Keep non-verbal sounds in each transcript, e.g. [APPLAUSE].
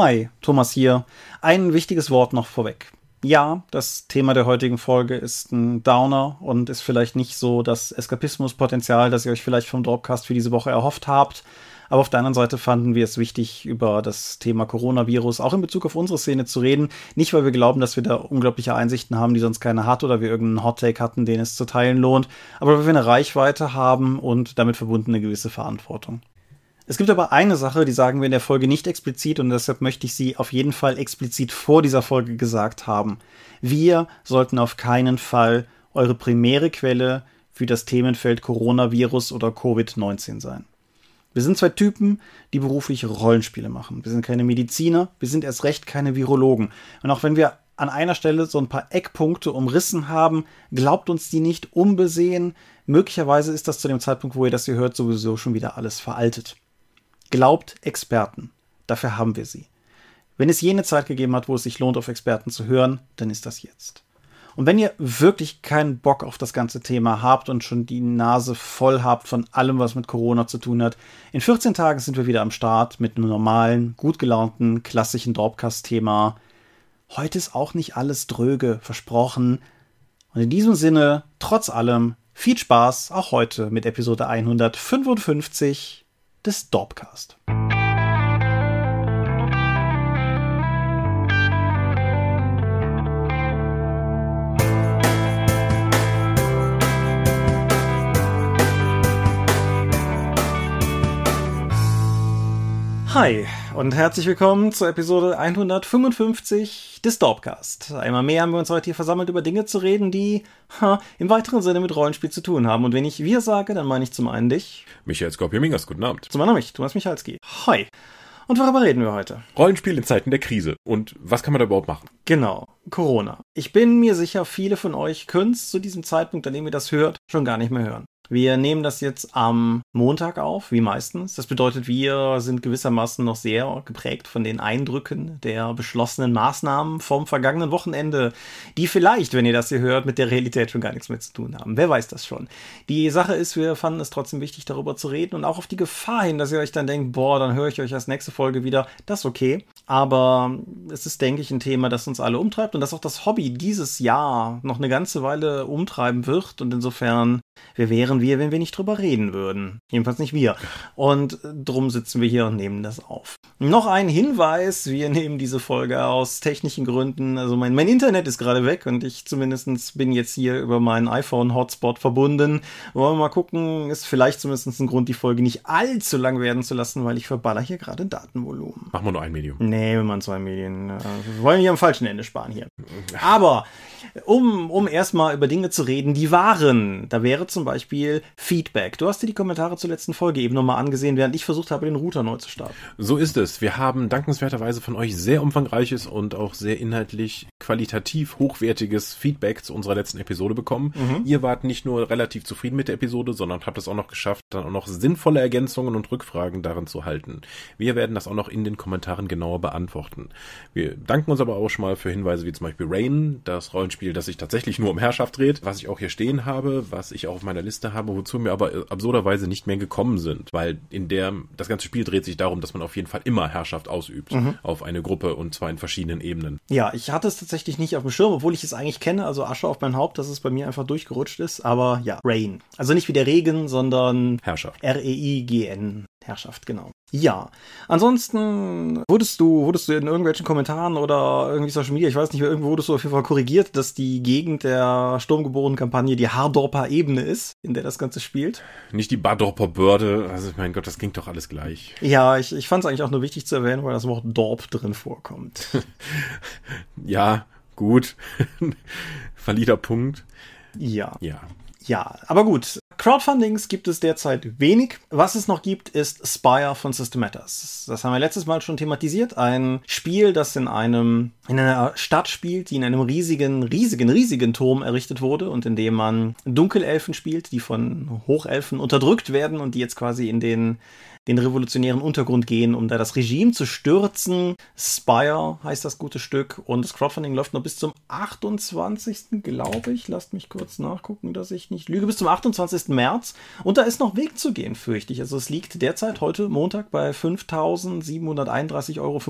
Hi, Thomas hier. Ein wichtiges Wort noch vorweg. Ja, das Thema der heutigen Folge ist ein Downer und ist vielleicht nicht so das Eskapismuspotenzial, das ihr euch vielleicht vom Dropcast für diese Woche erhofft habt. Aber auf der anderen Seite fanden wir es wichtig, über das Thema Coronavirus auch in Bezug auf unsere Szene zu reden. Nicht, weil wir glauben, dass wir da unglaubliche Einsichten haben, die sonst keiner hat, oder wir irgendeinen Hot-Take hatten, den es zu teilen lohnt, aber weil wir eine Reichweite haben und damit verbunden eine gewisse Verantwortung. Es gibt aber eine Sache, die sagen wir in der Folge nicht explizit und deshalb möchte ich sie auf jeden Fall explizit vor dieser Folge gesagt haben. Wir sollten auf keinen Fall eure primäre Quelle für das Themenfeld Coronavirus oder Covid-19 sein. Wir sind zwei Typen, die beruflich Rollenspiele machen. Wir sind keine Mediziner, wir sind erst recht keine Virologen. Und auch wenn wir an einer Stelle so ein paar Eckpunkte umrissen haben, glaubt uns die nicht unbesehen. Möglicherweise ist das zu dem Zeitpunkt, wo ihr das hier hört, sowieso schon wieder alles veraltet. Glaubt Experten. Dafür haben wir sie. Wenn es jene Zeit gegeben hat, wo es sich lohnt, auf Experten zu hören, dann ist das jetzt. Und wenn ihr wirklich keinen Bock auf das ganze Thema habt und schon die Nase voll habt von allem, was mit Corona zu tun hat, in 14 Tagen sind wir wieder am Start mit einem normalen, gut gelaunten, klassischen Dorpcast-Thema. Heute ist auch nicht alles dröge, versprochen. Und in diesem Sinne, trotz allem, viel Spaß auch heute mit Episode 155 des Dorpcast. Hi, und herzlich willkommen zur Episode 155 des Dorpcast. Einmal mehr haben wir uns heute hier versammelt, über Dinge zu reden, die ha, im weiteren Sinne mit Rollenspiel zu tun haben. Und wenn ich wir sage, dann meine ich zum einen dich. Michael Skorpio-Mingers, guten Abend. Zum anderen mich, Thomas Michalski. Hi. Und worüber reden wir heute? Rollenspiel in Zeiten der Krise. Und was kann man da überhaupt machen? Genau, Corona. Ich bin mir sicher, viele von euch können es zu diesem Zeitpunkt, an dem ihr das hört, schon gar nicht mehr hören. Wir nehmen das jetzt am Montag auf, wie meistens. Das bedeutet, wir sind gewissermaßen noch sehr geprägt von den Eindrücken der beschlossenen Maßnahmen vom vergangenen Wochenende, die vielleicht, wenn ihr das hier hört, mit der Realität schon gar nichts mehr zu tun haben. Wer weiß das schon. Die Sache ist, wir fanden es trotzdem wichtig, darüber zu reden und auch auf die Gefahr hin, dass ihr euch dann denkt, boah, dann höre ich euch als nächste Folge wieder. Das ist okay. Aber es ist, denke ich, ein Thema, das uns alle umtreibt und das auch das Hobby dieses Jahr noch eine ganze Weile umtreiben wird. Und insofern Wer wären wir, wenn wir nicht drüber reden würden? Jedenfalls nicht wir. Und drum sitzen wir hier und nehmen das auf. Noch ein Hinweis, wir nehmen diese Folge aus technischen Gründen, also mein, mein Internet ist gerade weg und ich zumindest bin jetzt hier über meinen iPhone-Hotspot verbunden. Wollen wir mal gucken, ist vielleicht zumindest ein Grund, die Folge nicht allzu lang werden zu lassen, weil ich verballer hier gerade Datenvolumen. Machen wir nur ein Medium. Nee, wir machen zwei Medien. Äh, wir wollen hier am falschen Ende sparen hier. Aber um, um erstmal über Dinge zu reden, die waren. Da wäre zum Beispiel Feedback. Du hast dir die Kommentare zur letzten Folge eben nochmal angesehen, während ich versucht habe, den Router neu zu starten. So ist es. Wir haben dankenswerterweise von euch sehr umfangreiches und auch sehr inhaltlich qualitativ hochwertiges Feedback zu unserer letzten Episode bekommen. Mhm. Ihr wart nicht nur relativ zufrieden mit der Episode, sondern habt es auch noch geschafft, dann auch noch sinnvolle Ergänzungen und Rückfragen darin zu halten. Wir werden das auch noch in den Kommentaren genauer beantworten. Wir danken uns aber auch schon mal für Hinweise wie zum Beispiel Rain, das Rollen Rollenspiel, das sich tatsächlich nur um Herrschaft dreht, was ich auch hier stehen habe, was ich auch auf meiner Liste habe, wozu mir aber äh, absurderweise nicht mehr gekommen sind, weil in der das ganze Spiel dreht sich darum, dass man auf jeden Fall immer Herrschaft ausübt mhm. auf eine Gruppe und zwar in verschiedenen Ebenen. Ja, ich hatte es tatsächlich nicht auf dem Schirm, obwohl ich es eigentlich kenne, also Asche auf mein Haupt, dass es bei mir einfach durchgerutscht ist, aber ja, Rain. Also nicht wie der Regen, sondern Herrschaft. R E I G N. Herrschaft, genau. Ja. Ansonsten wurdest du, wurdest du in irgendwelchen Kommentaren oder irgendwie Social Media, ich weiß nicht irgendwo wurdest du auf jeden Fall korrigiert, dass die Gegend der Sturmgeborenen-Kampagne die Hardorper Ebene ist, in der das Ganze spielt. Nicht die Badorper Börde, also mein Gott, das klingt doch alles gleich. Ja, ich, ich fand es eigentlich auch nur wichtig zu erwähnen, weil das Wort Dorp drin vorkommt. [LAUGHS] ja, gut. [LAUGHS] Valider Punkt. Ja. Ja. Ja, aber gut, Crowdfundings gibt es derzeit wenig. Was es noch gibt, ist Spire von System Das haben wir letztes Mal schon thematisiert. Ein Spiel, das in einem, in einer Stadt spielt, die in einem riesigen, riesigen, riesigen Turm errichtet wurde und in dem man Dunkelelfen spielt, die von Hochelfen unterdrückt werden und die jetzt quasi in den den revolutionären Untergrund gehen, um da das Regime zu stürzen. Spire heißt das gute Stück und das Crowdfunding läuft noch bis zum 28. glaube ich. Lasst mich kurz nachgucken, dass ich nicht lüge. Bis zum 28. März und da ist noch Weg zu gehen, fürchte ich. Also es liegt derzeit heute Montag bei 5.731,45 Euro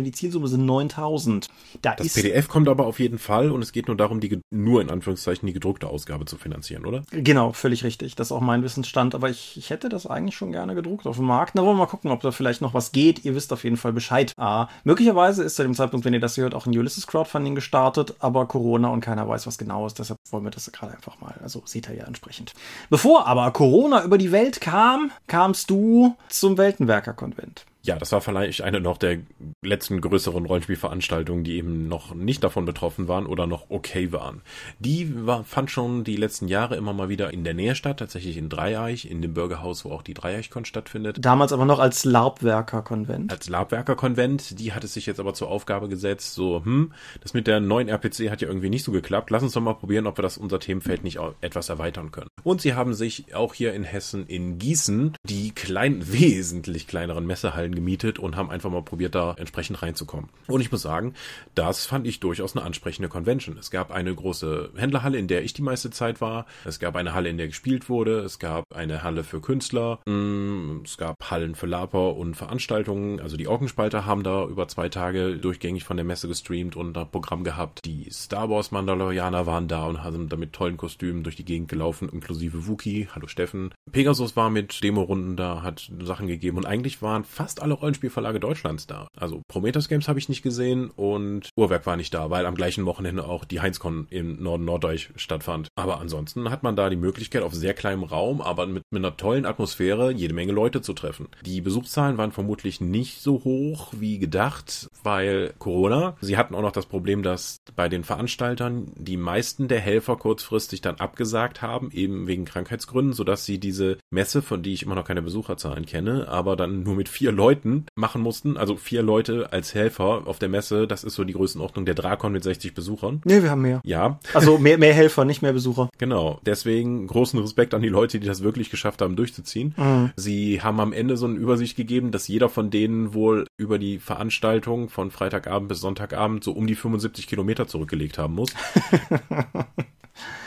und die Zielsumme sind 9.000. Da das PDF kommt aber auf jeden Fall und es geht nur darum, die nur in Anführungszeichen die gedruckte Ausgabe zu finanzieren, oder? Genau, völlig richtig. Das ist auch mein Wissensstand, aber ich, ich hätte das eigentlich schon gerne gedruckt auf dem Markt. Da wollen wir mal gucken, ob da vielleicht noch was geht. Ihr wisst auf jeden Fall Bescheid. Ah, möglicherweise ist zu dem Zeitpunkt, wenn ihr das hört, auch ein Ulysses Crowdfunding gestartet, aber Corona und keiner weiß, was genau ist. Deshalb wollen wir das gerade einfach mal. Also seht ihr ja entsprechend. Bevor aber Corona über die Welt kam, kamst du zum Weltenwerker-Konvent ja, das war vielleicht eine noch der letzten größeren Rollenspielveranstaltungen, die eben noch nicht davon betroffen waren oder noch okay waren. Die war, fand schon die letzten Jahre immer mal wieder in der Nähe statt, tatsächlich in Dreieich, in dem Bürgerhaus, wo auch die Dreieichkon stattfindet. Damals aber noch als labwerker Als labwerker die hat es sich jetzt aber zur Aufgabe gesetzt, so, hm, das mit der neuen RPC hat ja irgendwie nicht so geklappt, lass uns doch mal probieren, ob wir das unser Themenfeld nicht auch etwas erweitern können. Und sie haben sich auch hier in Hessen in Gießen die klein, [LAUGHS] wesentlich kleineren Messehallen gemietet und haben einfach mal probiert, da entsprechend reinzukommen. Und ich muss sagen, das fand ich durchaus eine ansprechende Convention. Es gab eine große Händlerhalle, in der ich die meiste Zeit war. Es gab eine Halle, in der gespielt wurde. Es gab eine Halle für Künstler. Mm, es gab Hallen für Laper und Veranstaltungen. Also die Orkenspalter haben da über zwei Tage durchgängig von der Messe gestreamt und ein Programm gehabt. Die Star Wars Mandalorianer waren da und haben damit tollen Kostümen durch die Gegend gelaufen, inklusive Wookie. Hallo Steffen. Pegasus war mit Demorunden da, hat Sachen gegeben und eigentlich waren fast alle Rollenspielverlage Deutschlands da. Also Prometheus Games habe ich nicht gesehen und Uhrwerk war nicht da, weil am gleichen Wochenende auch die Heinzcon im Norden Norddeutsch stattfand. Aber ansonsten hat man da die Möglichkeit, auf sehr kleinem Raum, aber mit, mit einer tollen Atmosphäre jede Menge Leute zu treffen. Die Besuchszahlen waren vermutlich nicht so hoch wie gedacht, weil Corona. Sie hatten auch noch das Problem, dass bei den Veranstaltern die meisten der Helfer kurzfristig dann abgesagt haben, eben wegen Krankheitsgründen, sodass sie diese Messe, von die ich immer noch keine Besucherzahlen kenne, aber dann nur mit vier Leuten Leuten machen mussten, also vier Leute als Helfer auf der Messe, das ist so die Größenordnung der Drakon mit 60 Besuchern. Nee, wir haben mehr. Ja. Also mehr, mehr Helfer, nicht mehr Besucher. Genau. Deswegen großen Respekt an die Leute, die das wirklich geschafft haben, durchzuziehen. Mhm. Sie haben am Ende so eine Übersicht gegeben, dass jeder von denen wohl über die Veranstaltung von Freitagabend bis Sonntagabend so um die 75 Kilometer zurückgelegt haben muss. [LAUGHS]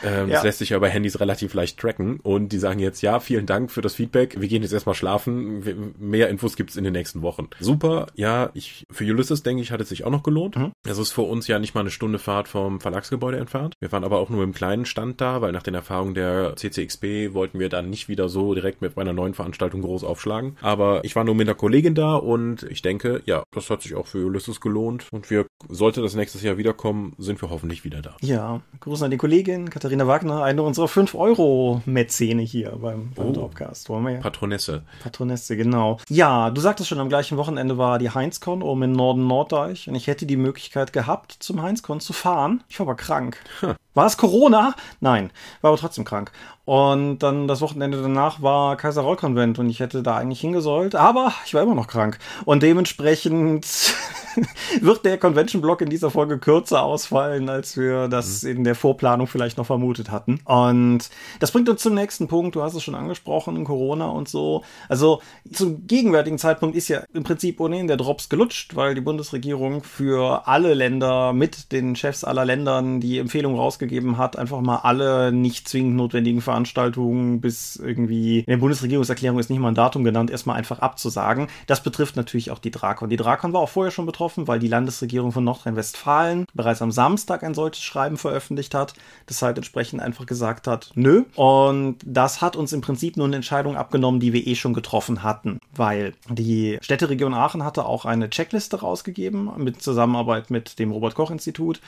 Ähm, ja. Das lässt sich ja bei Handys relativ leicht tracken. Und die sagen jetzt, ja, vielen Dank für das Feedback. Wir gehen jetzt erstmal schlafen. Mehr Infos gibt es in den nächsten Wochen. Super. Ja, ich, für Ulysses, denke ich, hat es sich auch noch gelohnt. Mhm. Das ist für uns ja nicht mal eine Stunde Fahrt vom Verlagsgebäude entfernt. Wir waren aber auch nur im kleinen Stand da, weil nach den Erfahrungen der CCXP wollten wir dann nicht wieder so direkt mit einer neuen Veranstaltung groß aufschlagen. Aber ich war nur mit einer Kollegin da und ich denke, ja, das hat sich auch für Ulysses gelohnt. Und wir, sollte das nächstes Jahr wiederkommen, sind wir hoffentlich wieder da. Ja, Gruß an die Kollegin. 2019 Katharina Wagner, eine unserer 5-Euro-Mäzene hier beim, beim oh, ja? Patronesse. Patronesse, genau. Ja, du sagtest schon, am gleichen Wochenende war die Heinzcon oben in Norden Norddeich und ich hätte die Möglichkeit gehabt, zum Heinzcon zu fahren. Ich war aber krank. Hm. War es Corona? Nein, war aber trotzdem krank. Und dann das Wochenende danach war Kaiser-Roll-Konvent und ich hätte da eigentlich hingesollt, aber ich war immer noch krank. Und dementsprechend [LAUGHS] wird der Convention-Block in dieser Folge kürzer ausfallen, als wir das mhm. in der Vorplanung vielleicht noch vermutet hatten. Und das bringt uns zum nächsten Punkt. Du hast es schon angesprochen, Corona und so. Also zum gegenwärtigen Zeitpunkt ist ja im Prinzip ohnehin der Drops gelutscht, weil die Bundesregierung für alle Länder mit den Chefs aller Ländern die Empfehlung rausgegeben hat, einfach mal alle nicht zwingend notwendigen Veranstaltungen Veranstaltungen bis irgendwie in der Bundesregierungserklärung ist nicht mal ein Datum genannt, erstmal einfach abzusagen. Das betrifft natürlich auch die Drakon. Die Drakon war auch vorher schon betroffen, weil die Landesregierung von Nordrhein-Westfalen bereits am Samstag ein solches Schreiben veröffentlicht hat, das halt entsprechend einfach gesagt hat, nö. Und das hat uns im Prinzip nur eine Entscheidung abgenommen, die wir eh schon getroffen hatten, weil die Städteregion Aachen hatte auch eine Checkliste rausgegeben mit Zusammenarbeit mit dem Robert Koch Institut,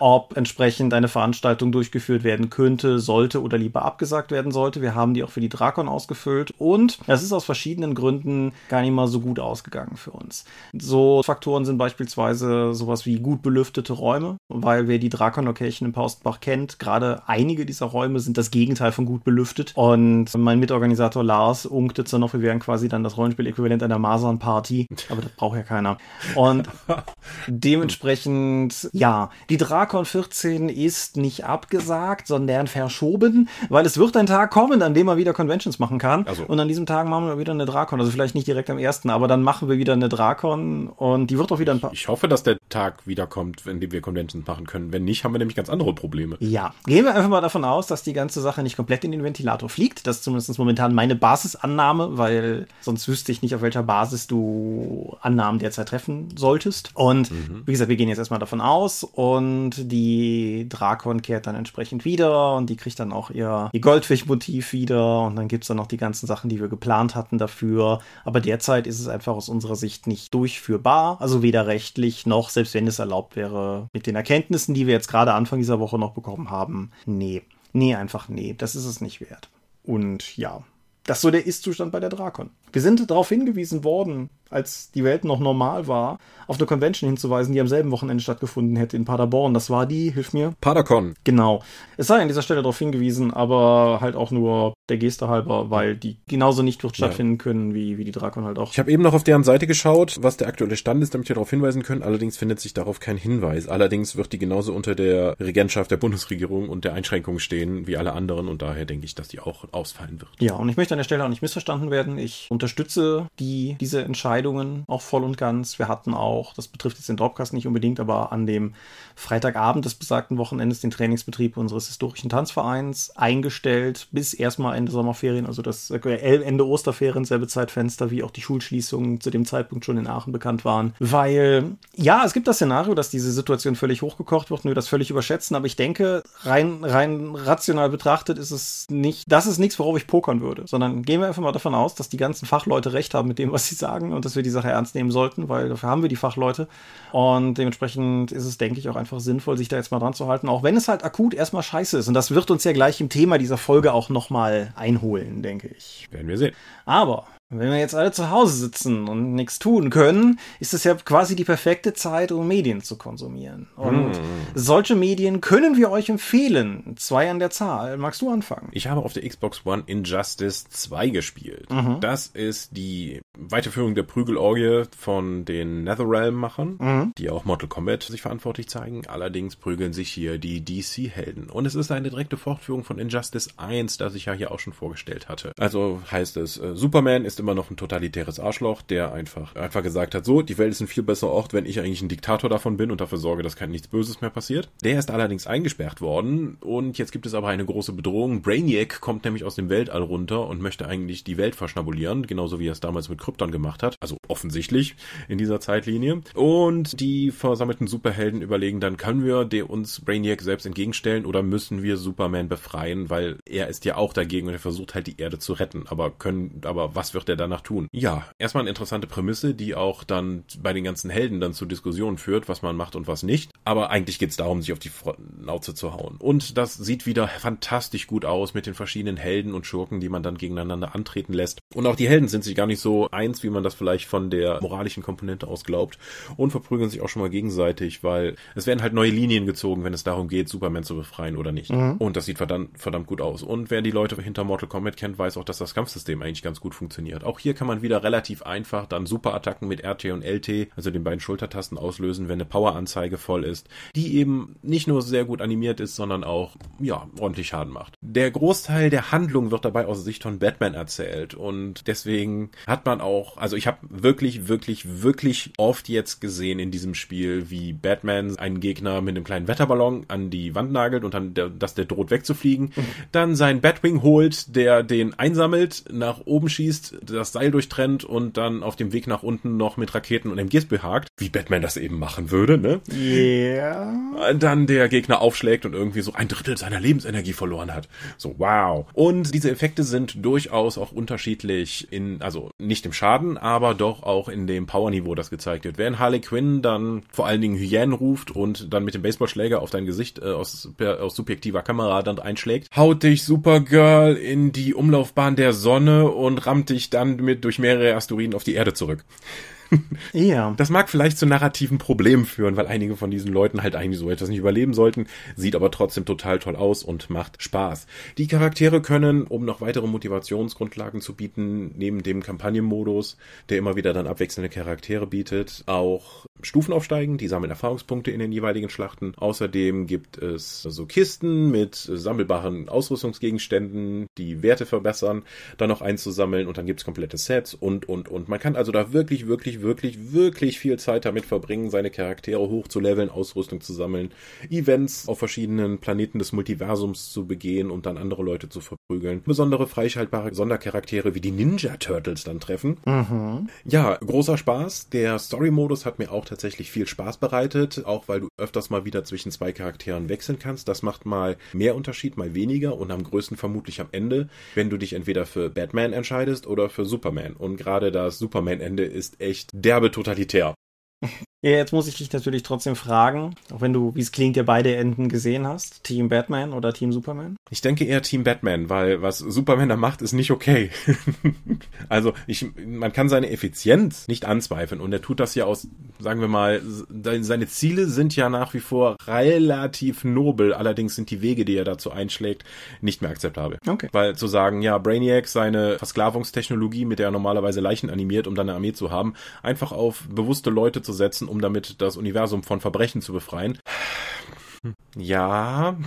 ob entsprechend eine Veranstaltung durchgeführt werden könnte, sollte oder lieber abgesagt gesagt werden sollte. Wir haben die auch für die Drakon ausgefüllt und es ist aus verschiedenen Gründen gar nicht mal so gut ausgegangen für uns. So Faktoren sind beispielsweise sowas wie gut belüftete Räume, weil wer die Drakon Location in Paustbach kennt, gerade einige dieser Räume sind das Gegenteil von gut belüftet und mein Mitorganisator Lars unkte dann noch, wir wären quasi dann das Rollenspiel-Äquivalent einer Masern-Party, aber das braucht ja keiner. Und [LAUGHS] dementsprechend, ja, die Drakon 14 ist nicht abgesagt, sondern verschoben, weil es wird ein Tag kommen, an dem man wieder Conventions machen kann. Also. Und an diesem Tag machen wir wieder eine Drakon. Also vielleicht nicht direkt am ersten, aber dann machen wir wieder eine Drakon und die wird auch wieder ein paar. Ich, ich hoffe, dass der Tag wiederkommt, in dem wir Conventions machen können. Wenn nicht, haben wir nämlich ganz andere Probleme. Ja. Gehen wir einfach mal davon aus, dass die ganze Sache nicht komplett in den Ventilator fliegt. Das ist zumindest momentan meine Basisannahme, weil sonst wüsste ich nicht, auf welcher Basis du Annahmen derzeit treffen solltest. Und mhm. wie gesagt, wir gehen jetzt erstmal davon aus und die Drakon kehrt dann entsprechend wieder und die kriegt dann auch ihr, ihr Goldfischmotiv wieder und dann gibt es dann noch die ganzen Sachen, die wir geplant hatten dafür. Aber derzeit ist es einfach aus unserer Sicht nicht durchführbar, also weder rechtlich noch, selbst wenn es erlaubt wäre, mit den Erkenntnissen, die wir jetzt gerade Anfang dieser Woche noch bekommen haben. Nee, nee, einfach nee, das ist es nicht wert. Und ja, das ist so der Ist-Zustand bei der Drakon. Wir sind darauf hingewiesen worden, als die Welt noch normal war, auf eine Convention hinzuweisen, die am selben Wochenende stattgefunden hätte in Paderborn. Das war die, hilf mir. Padercon. Genau. Es sei an dieser Stelle darauf hingewiesen, aber halt auch nur der Geste halber, weil die genauso nicht wird stattfinden ja. können, wie, wie die Drakon halt auch. Ich habe eben noch auf deren Seite geschaut, was der aktuelle Stand ist, damit wir darauf hinweisen können. Allerdings findet sich darauf kein Hinweis. Allerdings wird die genauso unter der Regentschaft der Bundesregierung und der Einschränkung stehen wie alle anderen und daher denke ich, dass die auch ausfallen wird. Ja, und ich möchte der Stelle auch nicht missverstanden werden. Ich unterstütze die, diese Entscheidungen auch voll und ganz. Wir hatten auch, das betrifft jetzt den Dropcast nicht unbedingt, aber an dem Freitagabend des besagten Wochenendes den Trainingsbetrieb unseres historischen Tanzvereins eingestellt, bis erstmal Ende Sommerferien, also das äh, Ende Osterferien, selbe Zeitfenster, wie auch die Schulschließungen zu dem Zeitpunkt schon in Aachen bekannt waren. Weil, ja, es gibt das Szenario, dass diese Situation völlig hochgekocht wird und wir das völlig überschätzen, aber ich denke, rein, rein rational betrachtet ist es nicht, das ist nichts, worauf ich pokern würde, sondern sondern gehen wir einfach mal davon aus, dass die ganzen Fachleute recht haben mit dem, was sie sagen und dass wir die Sache ernst nehmen sollten, weil dafür haben wir die Fachleute. Und dementsprechend ist es, denke ich, auch einfach sinnvoll, sich da jetzt mal dran zu halten, auch wenn es halt akut erstmal scheiße ist. Und das wird uns ja gleich im Thema dieser Folge auch nochmal einholen, denke ich. Werden wir sehen. Aber wenn wir jetzt alle zu Hause sitzen und nichts tun können, ist es ja quasi die perfekte Zeit, um Medien zu konsumieren. Und mm. solche Medien können wir euch empfehlen. Zwei an der Zahl. Magst du anfangen? Ich habe auf der Xbox One Injustice 2 gespielt. Mhm. Das ist die Weiterführung der Prügelorgie von den Netherrealm-Machern, mhm. die auch Mortal Kombat sich verantwortlich zeigen. Allerdings prügeln sich hier die DC-Helden. Und es ist eine direkte Fortführung von Injustice 1, das ich ja hier auch schon vorgestellt hatte. Also heißt es, äh, Superman ist immer noch ein totalitäres Arschloch, der einfach, einfach gesagt hat, so, die Welt ist ein viel besserer Ort, wenn ich eigentlich ein Diktator davon bin und dafür sorge, dass kein nichts Böses mehr passiert. Der ist allerdings eingesperrt worden und jetzt gibt es aber eine große Bedrohung. Brainiac kommt nämlich aus dem Weltall runter und möchte eigentlich die Welt verschnabulieren, genauso wie er es damals mit Krypton gemacht hat. Also offensichtlich in dieser Zeitlinie. Und die versammelten Superhelden überlegen dann, können wir uns Brainiac selbst entgegenstellen oder müssen wir Superman befreien, weil er ist ja auch dagegen und er versucht halt die Erde zu retten. Aber können, aber was wird er danach tun? Ja, erstmal eine interessante Prämisse, die auch dann bei den ganzen Helden dann zu Diskussionen führt, was man macht und was nicht. Aber eigentlich geht es darum, sich auf die Nauze zu hauen. Und das sieht wieder fantastisch gut aus mit den verschiedenen Helden und Schurken, die man dann gegeneinander antreten lässt. Und auch die Helden sind sich gar nicht so so eins, wie man das vielleicht von der moralischen Komponente aus glaubt und verprügeln sich auch schon mal gegenseitig, weil es werden halt neue Linien gezogen, wenn es darum geht, Superman zu befreien oder nicht. Mhm. Und das sieht verdammt, verdammt gut aus. Und wer die Leute hinter Mortal Kombat kennt, weiß auch, dass das Kampfsystem eigentlich ganz gut funktioniert. Auch hier kann man wieder relativ einfach dann Superattacken mit RT und LT, also den beiden Schultertasten auslösen, wenn eine Poweranzeige voll ist, die eben nicht nur sehr gut animiert ist, sondern auch, ja, ordentlich Schaden macht. Der Großteil der Handlung wird dabei aus Sicht von Batman erzählt und deswegen hat man man auch, also ich habe wirklich, wirklich, wirklich oft jetzt gesehen in diesem Spiel, wie Batman einen Gegner mit einem kleinen Wetterballon an die Wand nagelt und dann, der, dass der droht wegzufliegen, mhm. dann seinen Batwing holt, der den einsammelt, nach oben schießt, das Seil durchtrennt und dann auf dem Weg nach unten noch mit Raketen und MGs behagt, wie Batman das eben machen würde, ne? Yeah. Dann der Gegner aufschlägt und irgendwie so ein Drittel seiner Lebensenergie verloren hat. So, wow. Und diese Effekte sind durchaus auch unterschiedlich in, also nicht im Schaden, aber doch auch in dem Powerniveau, das gezeigt wird. Während Harley Quinn dann vor allen Dingen Hyänen ruft und dann mit dem Baseballschläger auf dein Gesicht äh, aus, per, aus subjektiver Kamera dann einschlägt, haut dich Supergirl in die Umlaufbahn der Sonne und rammt dich dann mit durch mehrere Asteroiden auf die Erde zurück. [LAUGHS] Ja. Das mag vielleicht zu narrativen Problemen führen, weil einige von diesen Leuten halt eigentlich so etwas nicht überleben sollten, sieht aber trotzdem total toll aus und macht Spaß. Die Charaktere können, um noch weitere Motivationsgrundlagen zu bieten, neben dem Kampagnenmodus, der immer wieder dann abwechselnde Charaktere bietet, auch Stufen aufsteigen, die sammeln Erfahrungspunkte in den jeweiligen Schlachten. Außerdem gibt es so Kisten mit sammelbaren Ausrüstungsgegenständen, die Werte verbessern, dann noch einzusammeln und dann gibt's komplette Sets und, und, und. Man kann also da wirklich, wirklich, wirklich, wirklich viel Zeit damit verbringen, seine Charaktere hochzuleveln, Ausrüstung zu sammeln, Events auf verschiedenen Planeten des Multiversums zu begehen und dann andere Leute zu verprügeln. Besondere freischaltbare Sondercharaktere wie die Ninja Turtles dann treffen. Mhm. Ja, großer Spaß. Der Story-Modus hat mir auch tatsächlich viel Spaß bereitet, auch weil du öfters mal wieder zwischen zwei Charakteren wechseln kannst. Das macht mal mehr Unterschied, mal weniger und am größten vermutlich am Ende, wenn du dich entweder für Batman entscheidest oder für Superman. Und gerade das Superman-Ende ist echt derbe totalitär. Ja, jetzt muss ich dich natürlich trotzdem fragen, auch wenn du, wie es klingt, ja beide Enden gesehen hast. Team Batman oder Team Superman? Ich denke eher Team Batman, weil was Superman da macht, ist nicht okay. [LAUGHS] also ich, man kann seine Effizienz nicht anzweifeln und er tut das ja aus, sagen wir mal, seine Ziele sind ja nach wie vor relativ nobel, allerdings sind die Wege, die er dazu einschlägt, nicht mehr akzeptabel. Okay. Weil zu sagen, ja, Brainiac, seine Versklavungstechnologie, mit der er normalerweise Leichen animiert, um dann eine Armee zu haben, einfach auf bewusste Leute zu setzen benutzen, um damit das Universum von Verbrechen zu befreien. Ja. [LAUGHS]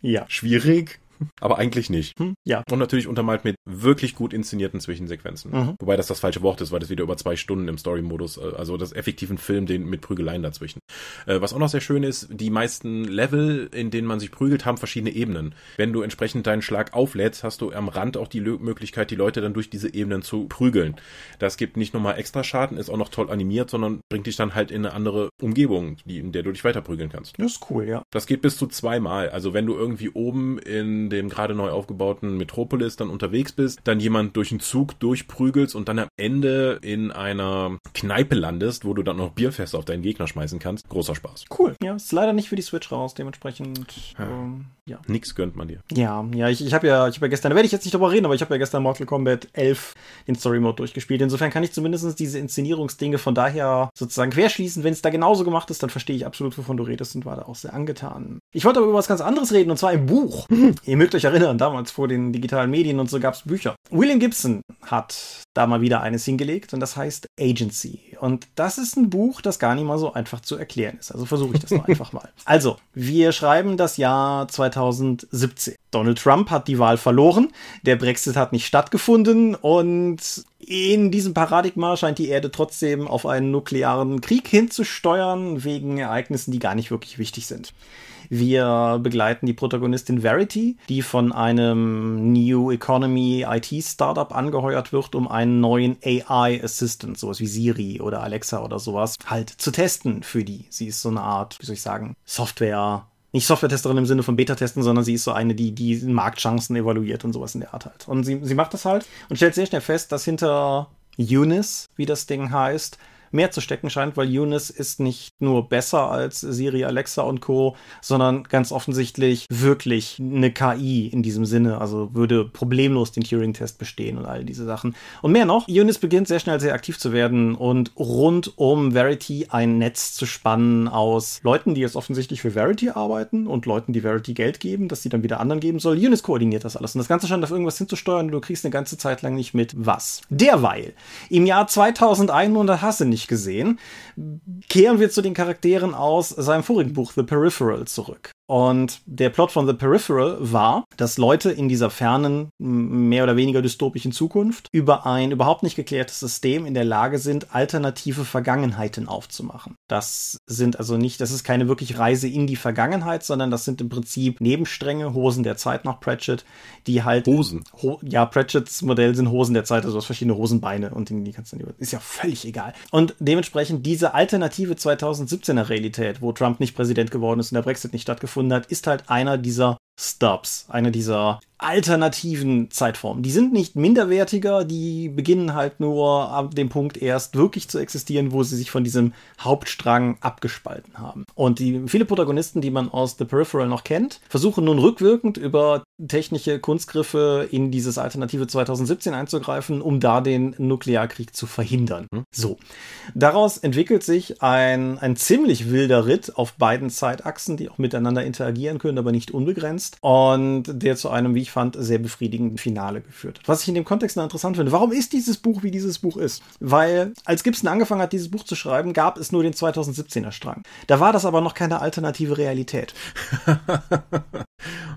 Ja. Schwierig aber eigentlich nicht. Hm, ja. Und natürlich untermalt mit wirklich gut inszenierten Zwischensequenzen. Mhm. Wobei das das falsche Wort ist, weil das wieder über zwei Stunden im Story-Modus, äh, also das effektiven Film, den mit Prügeleien dazwischen. Äh, was auch noch sehr schön ist, die meisten Level, in denen man sich prügelt, haben verschiedene Ebenen. Wenn du entsprechend deinen Schlag auflädst, hast du am Rand auch die Möglichkeit, die Leute dann durch diese Ebenen zu prügeln. Das gibt nicht nur mal extra Schaden, ist auch noch toll animiert, sondern bringt dich dann halt in eine andere Umgebung, in der du dich weiter prügeln kannst. Das ist cool, ja. Das geht bis zu zweimal. Also wenn du irgendwie oben in dem gerade neu aufgebauten Metropolis dann unterwegs bist, dann jemand durch einen Zug durchprügelst und dann am Ende in einer Kneipe landest, wo du dann noch Bierfässer auf deinen Gegner schmeißen kannst. Großer Spaß. Cool. Ja, ist leider nicht für die Switch raus, dementsprechend. Ja. Ähm ja. Nix gönnt man dir. Ja, ja, ich, ich habe ja, ich habe ja gestern, da werde ich jetzt nicht drüber reden, aber ich habe ja gestern Mortal Kombat 11 in Story Mode durchgespielt. Insofern kann ich zumindest diese Inszenierungsdinge von daher sozusagen querschließen. Wenn es da genauso gemacht ist, dann verstehe ich absolut, wovon du redest und war da auch sehr angetan. Ich wollte aber über was ganz anderes reden und zwar im Buch. [LAUGHS] Ihr mögt euch erinnern, damals vor den digitalen Medien und so gab es Bücher. William Gibson hat da mal wieder eines hingelegt und das heißt Agency. Und das ist ein Buch, das gar nicht mal so einfach zu erklären ist. Also versuche ich das mal [LAUGHS] einfach mal. Also, wir schreiben das Jahr 2000 2017. Donald Trump hat die Wahl verloren, der Brexit hat nicht stattgefunden und in diesem Paradigma scheint die Erde trotzdem auf einen nuklearen Krieg hinzusteuern, wegen Ereignissen, die gar nicht wirklich wichtig sind. Wir begleiten die Protagonistin Verity, die von einem New Economy IT Startup angeheuert wird, um einen neuen AI Assistant, sowas wie Siri oder Alexa oder sowas, halt zu testen für die. Sie ist so eine Art, wie soll ich sagen, Software nicht Software-Testerin im Sinne von Beta-Testen, sondern sie ist so eine, die die Marktchancen evaluiert und sowas in der Art halt. Und sie, sie macht das halt und stellt sehr schnell fest, dass hinter Eunice, wie das Ding heißt, mehr zu stecken scheint, weil Eunice ist nicht nur besser als Siri, Alexa und Co., sondern ganz offensichtlich wirklich eine KI in diesem Sinne. Also würde problemlos den Turing-Test bestehen und all diese Sachen. Und mehr noch, Eunice beginnt sehr schnell sehr aktiv zu werden und rund um Verity ein Netz zu spannen aus Leuten, die jetzt offensichtlich für Verity arbeiten und Leuten, die Verity Geld geben, dass sie dann wieder anderen geben soll. Eunice koordiniert das alles. Und das Ganze scheint auf irgendwas hinzusteuern. Du kriegst eine ganze Zeit lang nicht mit, was. Derweil, im Jahr 2100 hast du nicht nicht gesehen. Kehren wir zu den Charakteren aus seinem vorigen Buch The Peripheral zurück. Und der Plot von The Peripheral war, dass Leute in dieser fernen, mehr oder weniger dystopischen Zukunft über ein überhaupt nicht geklärtes System in der Lage sind, alternative Vergangenheiten aufzumachen. Das sind also nicht, das ist keine wirklich Reise in die Vergangenheit, sondern das sind im Prinzip Nebenstränge, Hosen der Zeit nach Pratchett, die halt. Hosen. Ho ja, Pratchetts Modell sind Hosen der Zeit, also du hast verschiedene Hosenbeine und die kannst du nicht über Ist ja völlig egal. Und dementsprechend diese alternative 2017er Realität, wo Trump nicht Präsident geworden ist und der Brexit nicht stattgefunden stattgefunden hat, ist halt einer dieser Stubs, eine dieser alternativen Zeitformen. Die sind nicht minderwertiger, die beginnen halt nur ab dem Punkt erst wirklich zu existieren, wo sie sich von diesem Hauptstrang abgespalten haben. Und die viele Protagonisten, die man aus The Peripheral noch kennt, versuchen nun rückwirkend über technische Kunstgriffe in dieses alternative 2017 einzugreifen, um da den Nuklearkrieg zu verhindern. Mhm. So. Daraus entwickelt sich ein, ein ziemlich wilder Ritt auf beiden Zeitachsen, die auch miteinander interagieren können, aber nicht unbegrenzt kannst und der zu einem, wie ich fand, sehr befriedigenden Finale geführt hat. Was ich in dem Kontext noch interessant finde, warum ist dieses Buch, wie dieses Buch ist? Weil als Gibson angefangen hat, dieses Buch zu schreiben, gab es nur den 2017er Strang. Da war das aber noch keine alternative Realität. [LAUGHS]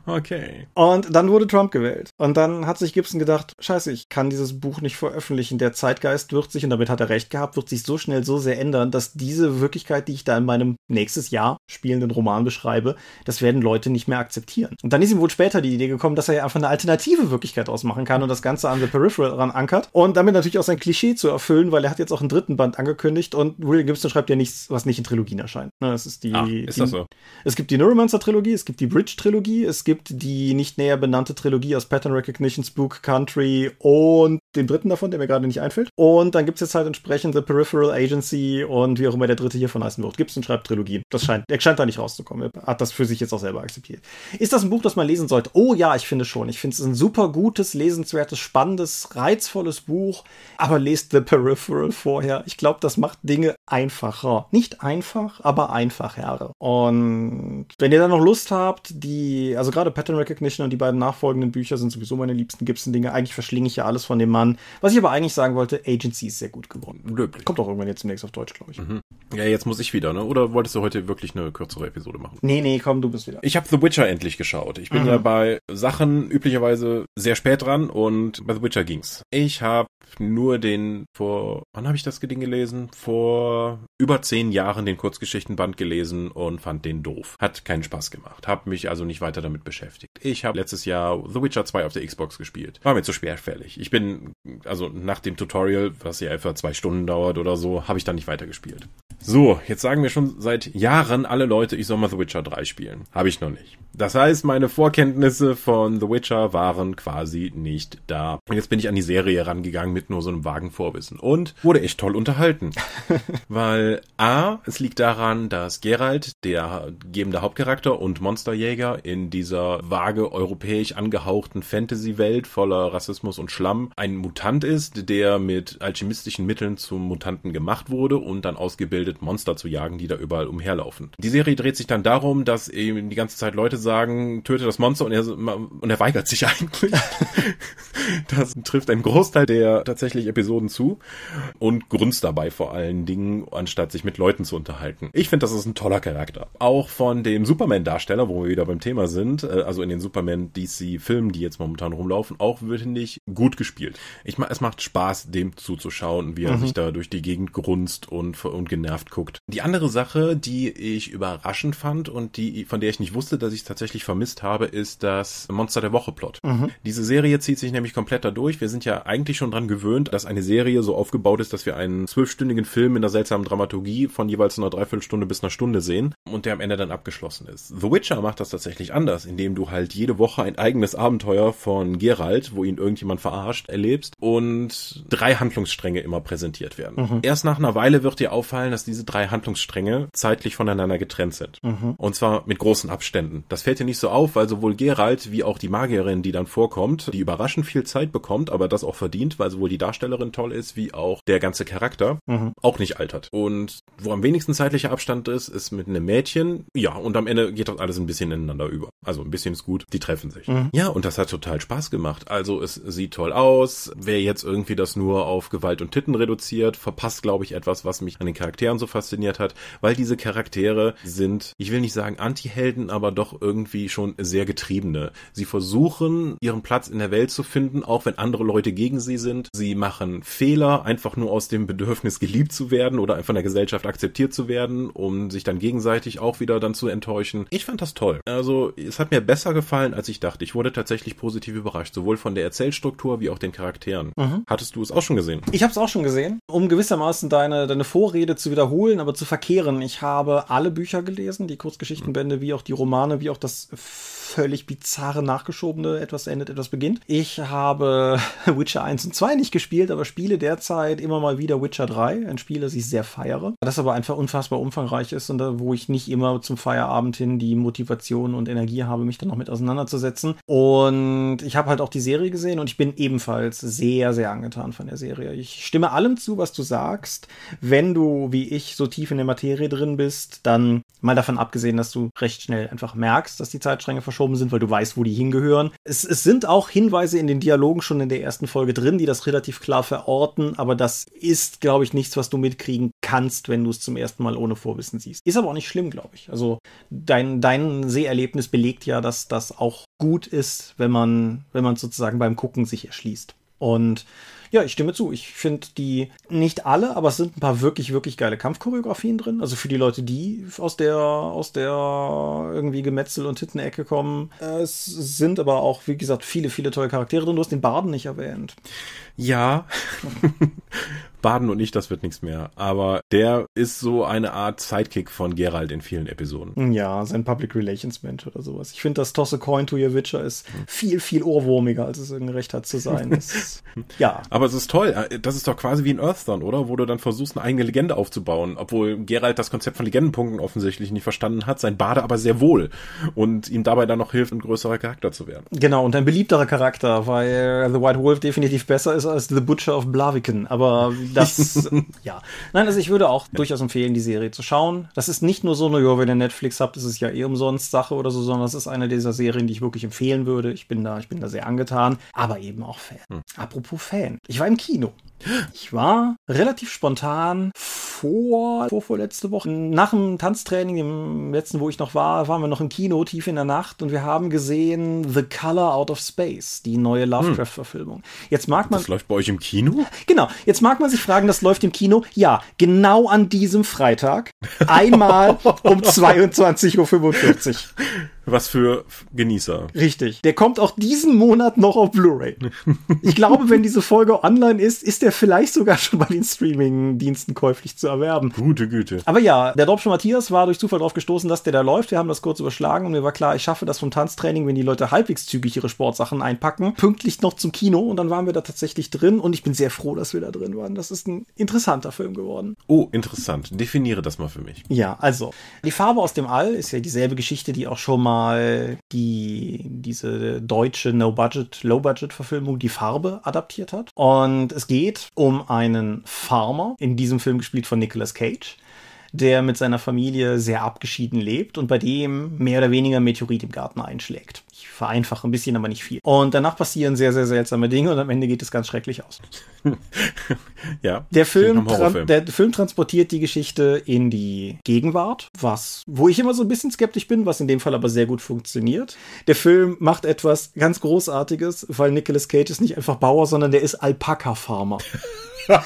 okay. Und dann wurde Trump gewählt. Und dann hat sich Gibson gedacht, scheiße, ich kann dieses Buch nicht veröffentlichen. Der Zeitgeist wird sich, und damit hat er recht gehabt, wird sich so schnell so sehr ändern, dass diese Wirklichkeit, die ich da in meinem nächstes Jahr spielenden Roman beschreibe, das werden Leute nicht mehr akzeptieren. Und dann ist ihm wohl später die Idee gekommen, dass er ja einfach eine alternative Wirklichkeit ausmachen kann und das Ganze an The Peripheral ran ankert. Und damit natürlich auch sein Klischee zu erfüllen, weil er hat jetzt auch einen dritten Band angekündigt und William Gibson schreibt ja nichts, was nicht in Trilogien erscheint. Ne, es ist die, Ach, ist die, das so? Es gibt die Neuromancer-Trilogie, es gibt die Bridge-Trilogie, es gibt die nicht näher benannte Trilogie aus Pattern Recognition, Spook Country und den dritten davon, der mir gerade nicht einfällt. Und dann gibt es jetzt halt entsprechend The Peripheral Agency und wie auch immer der dritte hier von heißen wird. Gibson schreibt Trilogien. Das scheint, er scheint da nicht rauszukommen. Er hat das für sich jetzt auch selber akzeptiert. Ist das ein Buch, das man lesen sollte? Oh ja, ich finde schon. Ich finde es ein super gutes, lesenswertes, spannendes, reizvolles Buch. Aber lest The Peripheral vorher. Ich glaube, das macht Dinge einfacher. Nicht einfach, aber einfacher. Und wenn ihr dann noch Lust habt, die, also gerade Pattern Recognition und die beiden nachfolgenden Bücher sind sowieso meine liebsten Gibson-Dinge. Eigentlich verschlinge ich ja alles von dem Mann. Was ich aber eigentlich sagen wollte, Agency ist sehr gut geworden. Löblich. Kommt auch irgendwann jetzt demnächst auf Deutsch, glaube ich. Mhm. Ja, jetzt muss ich wieder, ne? Oder wolltest du heute wirklich eine kürzere Episode machen? Nee, nee, komm, du bist wieder. Ich habe The Witcher endlich geschaut geschaut. Ich bin mhm. ja bei Sachen üblicherweise sehr spät dran und bei The Witcher ging's. Ich habe nur den vor, wann habe ich das Ding gelesen? Vor über zehn Jahren den Kurzgeschichtenband gelesen und fand den doof. Hat keinen Spaß gemacht. Hab mich also nicht weiter damit beschäftigt. Ich habe letztes Jahr The Witcher 2 auf der Xbox gespielt. War mir zu schwerfällig. Ich bin also nach dem Tutorial, was ja etwa zwei Stunden dauert oder so, habe ich dann nicht weitergespielt. So, jetzt sagen mir schon seit Jahren alle Leute, ich soll mal The Witcher 3 spielen. Habe ich noch nicht. Das heißt, meine Vorkenntnisse von The Witcher waren quasi nicht da. Und jetzt bin ich an die Serie rangegangen mit nur so einem vagen Vorwissen und wurde echt toll unterhalten. [LAUGHS] Weil A, es liegt daran, dass Geralt, der gebende Hauptcharakter und Monsterjäger in dieser vage europäisch angehauchten Fantasy-Welt voller Rassismus und Schlamm ein Mutant ist, der mit alchemistischen Mitteln zum Mutanten gemacht wurde und dann ausgebildet, Monster zu jagen, die da überall umherlaufen. Die Serie dreht sich dann darum, dass eben die ganze Zeit Leute sagen, töte das Monster und er, und er weigert sich [LAUGHS] eigentlich. das trifft einen Großteil der tatsächlich Episoden zu und grunzt dabei vor allen Dingen, anstatt sich mit Leuten zu unterhalten. Ich finde, das ist ein toller Charakter. Auch von dem Superman-Darsteller, wo wir wieder beim Thema sind, äh, also in den Superman-DC-Filmen, die jetzt momentan rumlaufen, auch, wird nicht gut gespielt ich ma es macht Spaß, dem zuzuschauen, wie er mhm. sich da durch die Gegend grunzt und, und genervt guckt. Die andere Sache, die ich überraschend fand und die, von der ich nicht wusste, dass ich es tatsächlich vermisst habe, ist das Monster der Woche Plot. Mhm. Diese Serie zieht sich nämlich komplett dadurch. Wir sind ja eigentlich schon dran gewöhnt, dass eine Serie so aufgebaut ist, dass wir einen zwölfstündigen Film in einer seltsamen Dramaturgie von jeweils einer Dreiviertelstunde bis einer Stunde sehen und der am Ende dann abgeschlossen ist. The Witcher macht das tatsächlich anders, indem du halt jede Woche ein eigenes Abenteuer von Geralt, wo ihn irgendjemand verarscht, erlebst ist und drei Handlungsstränge immer präsentiert werden. Mhm. Erst nach einer Weile wird dir auffallen, dass diese drei Handlungsstränge zeitlich voneinander getrennt sind. Mhm. Und zwar mit großen Abständen. Das fällt dir nicht so auf, weil sowohl Geralt wie auch die Magierin, die dann vorkommt, die überraschend viel Zeit bekommt, aber das auch verdient, weil sowohl die Darstellerin toll ist, wie auch der ganze Charakter, mhm. auch nicht altert. Und wo am wenigsten zeitlicher Abstand ist, ist mit einem Mädchen. Ja, und am Ende geht das alles ein bisschen ineinander über. Also ein bisschen ist gut, die treffen sich. Mhm. Ja, und das hat total Spaß gemacht. Also es sieht toll aus, wer jetzt irgendwie das nur auf Gewalt und Titten reduziert, verpasst, glaube ich, etwas, was mich an den Charakteren so fasziniert hat, weil diese Charaktere sind, ich will nicht sagen anti aber doch irgendwie schon sehr getriebene. Sie versuchen, ihren Platz in der Welt zu finden, auch wenn andere Leute gegen sie sind. Sie machen Fehler, einfach nur aus dem Bedürfnis geliebt zu werden oder einfach der Gesellschaft akzeptiert zu werden, um sich dann gegenseitig auch wieder dann zu enttäuschen. Ich fand das toll. Also, es hat mir besser gefallen, als ich dachte. Ich wurde tatsächlich positiv überrascht, sowohl von der Erzählstruktur wie auch den Charakteren erklären. Mhm. Hattest du es auch schon gesehen? Ich habe es auch schon gesehen. Um gewissermaßen deine, deine Vorrede zu wiederholen, aber zu verkehren. Ich habe alle Bücher gelesen, die Kurzgeschichtenbände, wie auch die Romane, wie auch das völlig bizarre nachgeschobene, etwas endet, etwas beginnt. Ich habe [LAUGHS] Witcher 1 und 2 nicht gespielt, aber spiele derzeit immer mal wieder Witcher 3, ein Spiel, das ich sehr feiere, das aber einfach unfassbar umfangreich ist und da, wo ich nicht immer zum Feierabend hin die Motivation und Energie habe, mich dann noch mit auseinanderzusetzen. Und ich habe halt auch die Serie gesehen und ich bin ebenfalls sehr, sehr angetan von der Serie. Ich stimme allem zu, was du sagst. Wenn du, wie ich, so tief in der Materie drin bist, dann mal davon abgesehen, dass du recht schnell einfach merkst, dass die Zeitstränge verschoben verschoben sind, weil du weißt, wo die hingehören. Es, es sind auch Hinweise in den Dialogen schon in der ersten Folge drin, die das relativ klar verorten, aber das ist, glaube ich, nichts, was du mitkriegen kannst, wenn du es zum ersten Mal ohne Vorwissen siehst. Ist aber auch nicht schlimm, glaube ich. Also dein, dein Seherlebnis belegt ja, dass das auch gut ist, wenn man, wenn man sozusagen beim Gucken sich erschließt. Und ja, ich stimme zu. Ich finde die nicht alle, aber es sind ein paar wirklich, wirklich geile Kampfchoreografien drin. Also für die Leute, die aus der, aus der irgendwie Gemetzel- und Tittenecke kommen. Es sind aber auch, wie gesagt, viele, viele tolle Charaktere drin. Du hast den Baden nicht erwähnt. Ja. [LAUGHS] Baden und ich, das wird nichts mehr. Aber der ist so eine Art Sidekick von Gerald in vielen Episoden. Ja, sein Public Relations Mensch oder sowas. Ich finde, das Toss a Coin to Your Witcher ist hm. viel, viel ohrwurmiger, als es irgendein Recht hat zu sein. [LAUGHS] Ist, ja. Aber es ist toll. Äh, das ist doch quasi wie in Earthstone, oder? Wo du dann versuchst, eine eigene Legende aufzubauen. Obwohl Gerald das Konzept von Legendenpunkten offensichtlich nicht verstanden hat, sein Bade aber sehr wohl. Und ihm dabei dann noch hilft, ein größerer Charakter zu werden. Genau, und ein beliebterer Charakter, weil The White Wolf definitiv besser ist als The Butcher of Blaviken. Aber das, [LAUGHS] ja. Nein, also ich würde auch ja. durchaus empfehlen, die Serie zu schauen. Das ist nicht nur so, nur ja, wenn ihr Netflix habt, ist es ja eh umsonst Sache oder so, sondern das ist eine dieser Serien, die ich wirklich empfehlen würde. Ich bin da, ich bin da sehr angetan, aber eben auch Fan. Hm. Apropos Fan. Ich war im Kino. Ich war relativ spontan vor, vor, vor Woche, nach dem Tanztraining, dem letzten, wo ich noch war, waren wir noch im Kino tief in der Nacht und wir haben gesehen The Color Out of Space, die neue hm. Lovecraft-Verfilmung. Jetzt mag man. Das läuft bei euch im Kino? Genau. Jetzt mag man sich fragen, das läuft im Kino? Ja, genau an diesem Freitag. [LAUGHS] Einmal um 22.45 Uhr was für Genießer. Richtig. Der kommt auch diesen Monat noch auf Blu-ray. [LAUGHS] Ich glaube, wenn diese Folge online ist, ist der vielleicht sogar schon bei den Streaming-Diensten käuflich zu erwerben. Gute Güte. Aber ja, der Dobsche Matthias war durch Zufall darauf gestoßen, dass der da läuft. Wir haben das kurz überschlagen und mir war klar, ich schaffe das vom Tanztraining, wenn die Leute halbwegs zügig ihre Sportsachen einpacken, pünktlich noch zum Kino und dann waren wir da tatsächlich drin und ich bin sehr froh, dass wir da drin waren. Das ist ein interessanter Film geworden. Oh, interessant. Definiere das mal für mich. Ja, also, die Farbe aus dem All ist ja dieselbe Geschichte, die auch schon mal mal die, diese deutsche No-Budget, Low-Budget-Verfilmung Die Farbe adaptiert hat. Und es geht um einen Farmer, in diesem Film gespielt von Nicolas Cage der mit seiner Familie sehr abgeschieden lebt und bei dem mehr oder weniger Meteorit im Garten einschlägt. Ich vereinfache ein bisschen, aber nicht viel. Und danach passieren sehr, sehr seltsame Dinge und am Ende geht es ganz schrecklich aus. [LAUGHS] ja. Der Film, der Film transportiert die Geschichte in die Gegenwart, was, wo ich immer so ein bisschen skeptisch bin, was in dem Fall aber sehr gut funktioniert. Der Film macht etwas ganz Großartiges, weil Nicolas Cage ist nicht einfach Bauer, sondern der ist Alpaka-Farmer. [LAUGHS]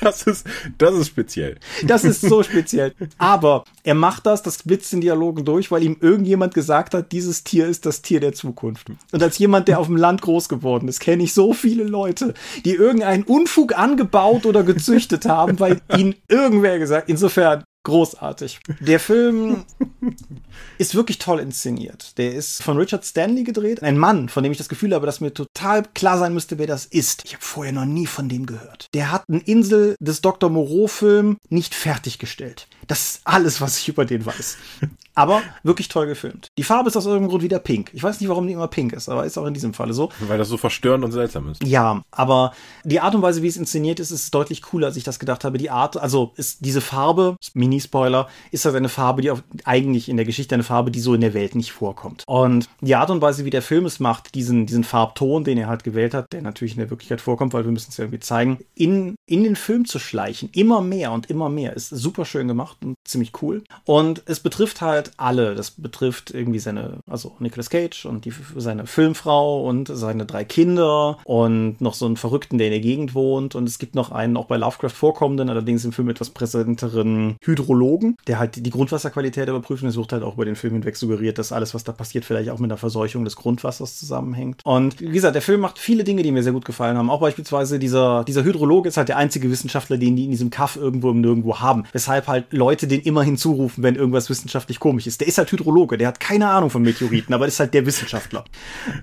das, ist, das ist speziell. Das ist so speziell. [LAUGHS] Aber er macht das, das blitzt in Dialogen durch, weil ihm irgendjemand gesagt hat, dieses Tier ist das Tier der Zukunft. Und als jemand, der auf dem Land groß geworden ist, kenne ich so viele Leute, die irgendeinen Unfug angebaut oder gezüchtet haben, weil ihnen irgendwer gesagt. Insofern großartig. Der Film ist wirklich toll inszeniert. Der ist von Richard Stanley gedreht, ein Mann, von dem ich das Gefühl habe, dass mir total klar sein müsste, wer das ist. Ich habe vorher noch nie von dem gehört. Der hat einen Insel des Dr. Moreau Film nicht fertiggestellt. Das ist alles, was ich über den weiß. Aber wirklich toll gefilmt. Die Farbe ist aus irgendeinem Grund wieder pink. Ich weiß nicht, warum die immer pink ist, aber ist auch in diesem Falle so. Weil das so verstörend und seltsam ist. Ja, aber die Art und Weise, wie es inszeniert ist, ist deutlich cooler, als ich das gedacht habe. Die Art, also ist diese Farbe, Mini-Spoiler, ist das eine Farbe, die auf, eigentlich in der Geschichte eine Farbe, die so in der Welt nicht vorkommt. Und die Art und Weise, wie der Film es macht, diesen, diesen Farbton, den er halt gewählt hat, der natürlich in der Wirklichkeit vorkommt, weil wir müssen es ja irgendwie zeigen, in, in den Film zu schleichen, immer mehr und immer mehr, ist super schön gemacht und ziemlich cool. Und es betrifft halt alle. Das betrifft irgendwie seine, also Nicolas Cage und die, seine Filmfrau und seine drei Kinder und noch so einen Verrückten, der in der Gegend wohnt. Und es gibt noch einen auch bei Lovecraft vorkommenden, allerdings im Film etwas präsenteren Hydrologen, der halt die Grundwasserqualität überprüft und er sucht halt auch über den Film hinweg suggeriert, dass alles, was da passiert, vielleicht auch mit einer Verseuchung des Grundwassers zusammenhängt. Und wie gesagt, der Film macht viele Dinge, die mir sehr gut gefallen haben. Auch beispielsweise dieser, dieser Hydrologe ist halt der einzige Wissenschaftler, den die in diesem Kaff irgendwo im Nirgendwo haben. Weshalb halt Leute den immer hinzurufen, wenn irgendwas wissenschaftlich komisch komisch ist. Der ist halt Hydrologe, der hat keine Ahnung von Meteoriten, aber ist halt der Wissenschaftler.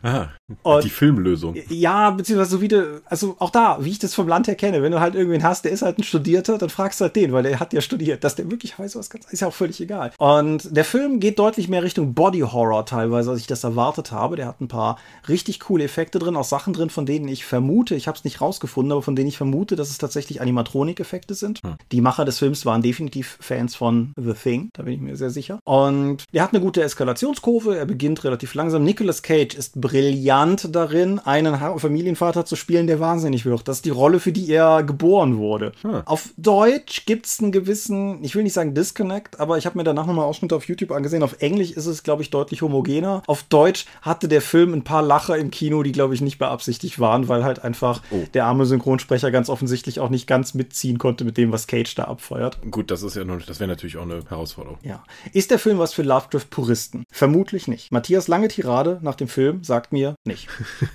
[LAUGHS] Ah, und, die Filmlösung. Ja, beziehungsweise so wie du, also auch da, wie ich das vom Land her kenne, wenn du halt irgendwen hast, der ist halt ein Studierter, dann fragst du halt den, weil der hat ja studiert. Dass der wirklich weiß, was ganz, ist ja auch völlig egal. Und der Film geht deutlich mehr Richtung Body Horror teilweise, als ich das erwartet habe. Der hat ein paar richtig coole Effekte drin, auch Sachen drin, von denen ich vermute, ich habe es nicht rausgefunden, aber von denen ich vermute, dass es tatsächlich Animatronik-Effekte sind. Hm. Die Macher des Films waren definitiv Fans von The Thing, da bin ich mir sehr sicher. Und er hat eine gute Eskalationskurve, er beginnt relativ langsam. Nicolas Cage ist brillant darin, einen Familienvater zu spielen, der wahnsinnig wird. Das ist die Rolle, für die er geboren wurde. Hm. Auf Deutsch gibt es einen gewissen, ich will nicht sagen Disconnect, aber ich habe mir danach nochmal Ausschnitte auf YouTube angesehen. Auf Englisch ist es, glaube ich, deutlich homogener. Auf Deutsch hatte der Film ein paar Lacher im Kino, die, glaube ich, nicht beabsichtigt waren, weil halt einfach oh. der arme Synchronsprecher ganz offensichtlich auch nicht ganz mitziehen konnte mit dem, was Cage da abfeuert. Gut, das ist ja nur, das wäre natürlich auch eine Herausforderung. Ja. Ist der Film Film was für Lovecraft-Puristen? Vermutlich nicht. Matthias lange Tirade nach dem Film sagt mir nicht.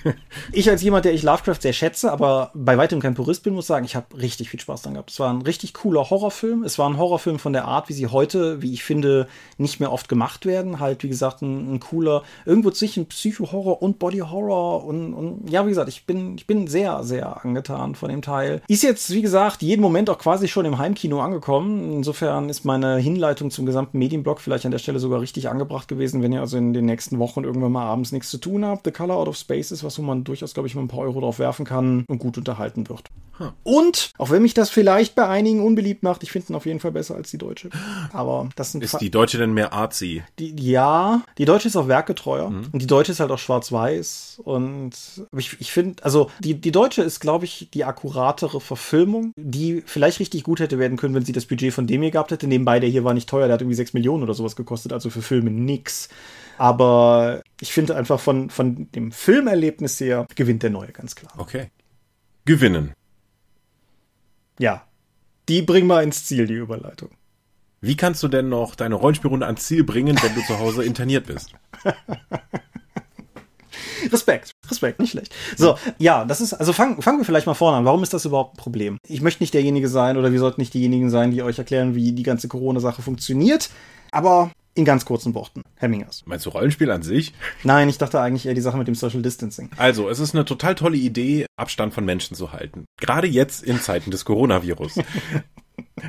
[LAUGHS] ich als jemand, der ich Lovecraft sehr schätze, aber bei weitem kein Purist bin, muss sagen, ich habe richtig viel Spaß dran gehabt. Es war ein richtig cooler Horrorfilm. Es war ein Horrorfilm von der Art, wie sie heute, wie ich finde, nicht mehr oft gemacht werden. Halt, wie gesagt, ein, ein cooler, irgendwo zwischen Psycho-Horror und Body-Horror und, und ja, wie gesagt, ich bin, ich bin sehr, sehr angetan von dem Teil. Ist jetzt, wie gesagt, jeden Moment auch quasi schon im Heimkino angekommen. Insofern ist meine Hinleitung zum gesamten Medienblock vielleicht vielleicht an der Stelle sogar richtig angebracht gewesen, wenn ihr also in den nächsten Wochen irgendwann mal abends nichts zu tun habt. The Color Out of Space ist was, wo man durchaus, glaube ich, mal ein paar Euro drauf werfen kann und gut unterhalten wird. Huh. Und, auch wenn mich das vielleicht bei einigen unbeliebt macht, ich finde ihn auf jeden Fall besser als die deutsche. Aber das sind Ist Fa die deutsche denn mehr artsy? Die, ja, die deutsche ist auch werkgetreuer. Mhm. Und die deutsche ist halt auch schwarz-weiß. Und ich, ich finde, also die, die deutsche ist, glaube ich, die akkuratere Verfilmung, die vielleicht richtig gut hätte werden können, wenn sie das Budget von dem hier gehabt hätte. Nebenbei, der hier war nicht teuer, der hat irgendwie 6 Millionen oder sowas was gekostet, also für Filme nix. Aber ich finde einfach von, von dem Filmerlebnis her gewinnt der neue ganz klar. Okay. Gewinnen. Ja. Die bringen wir ins Ziel, die Überleitung. Wie kannst du denn noch deine Rollenspielrunde ans Ziel bringen, wenn du zu Hause interniert bist? [LAUGHS] Respekt, Respekt, nicht schlecht. So, ja, das ist, also fangen fangen wir vielleicht mal vorne an. Warum ist das überhaupt ein Problem? Ich möchte nicht derjenige sein oder wir sollten nicht diejenigen sein, die euch erklären, wie die ganze Corona-Sache funktioniert. Aber in ganz kurzen Worten, Hemmingers. Meinst du Rollenspiel an sich? Nein, ich dachte eigentlich eher die Sache mit dem Social Distancing. Also, es ist eine total tolle Idee, Abstand von Menschen zu halten. Gerade jetzt in Zeiten des Coronavirus.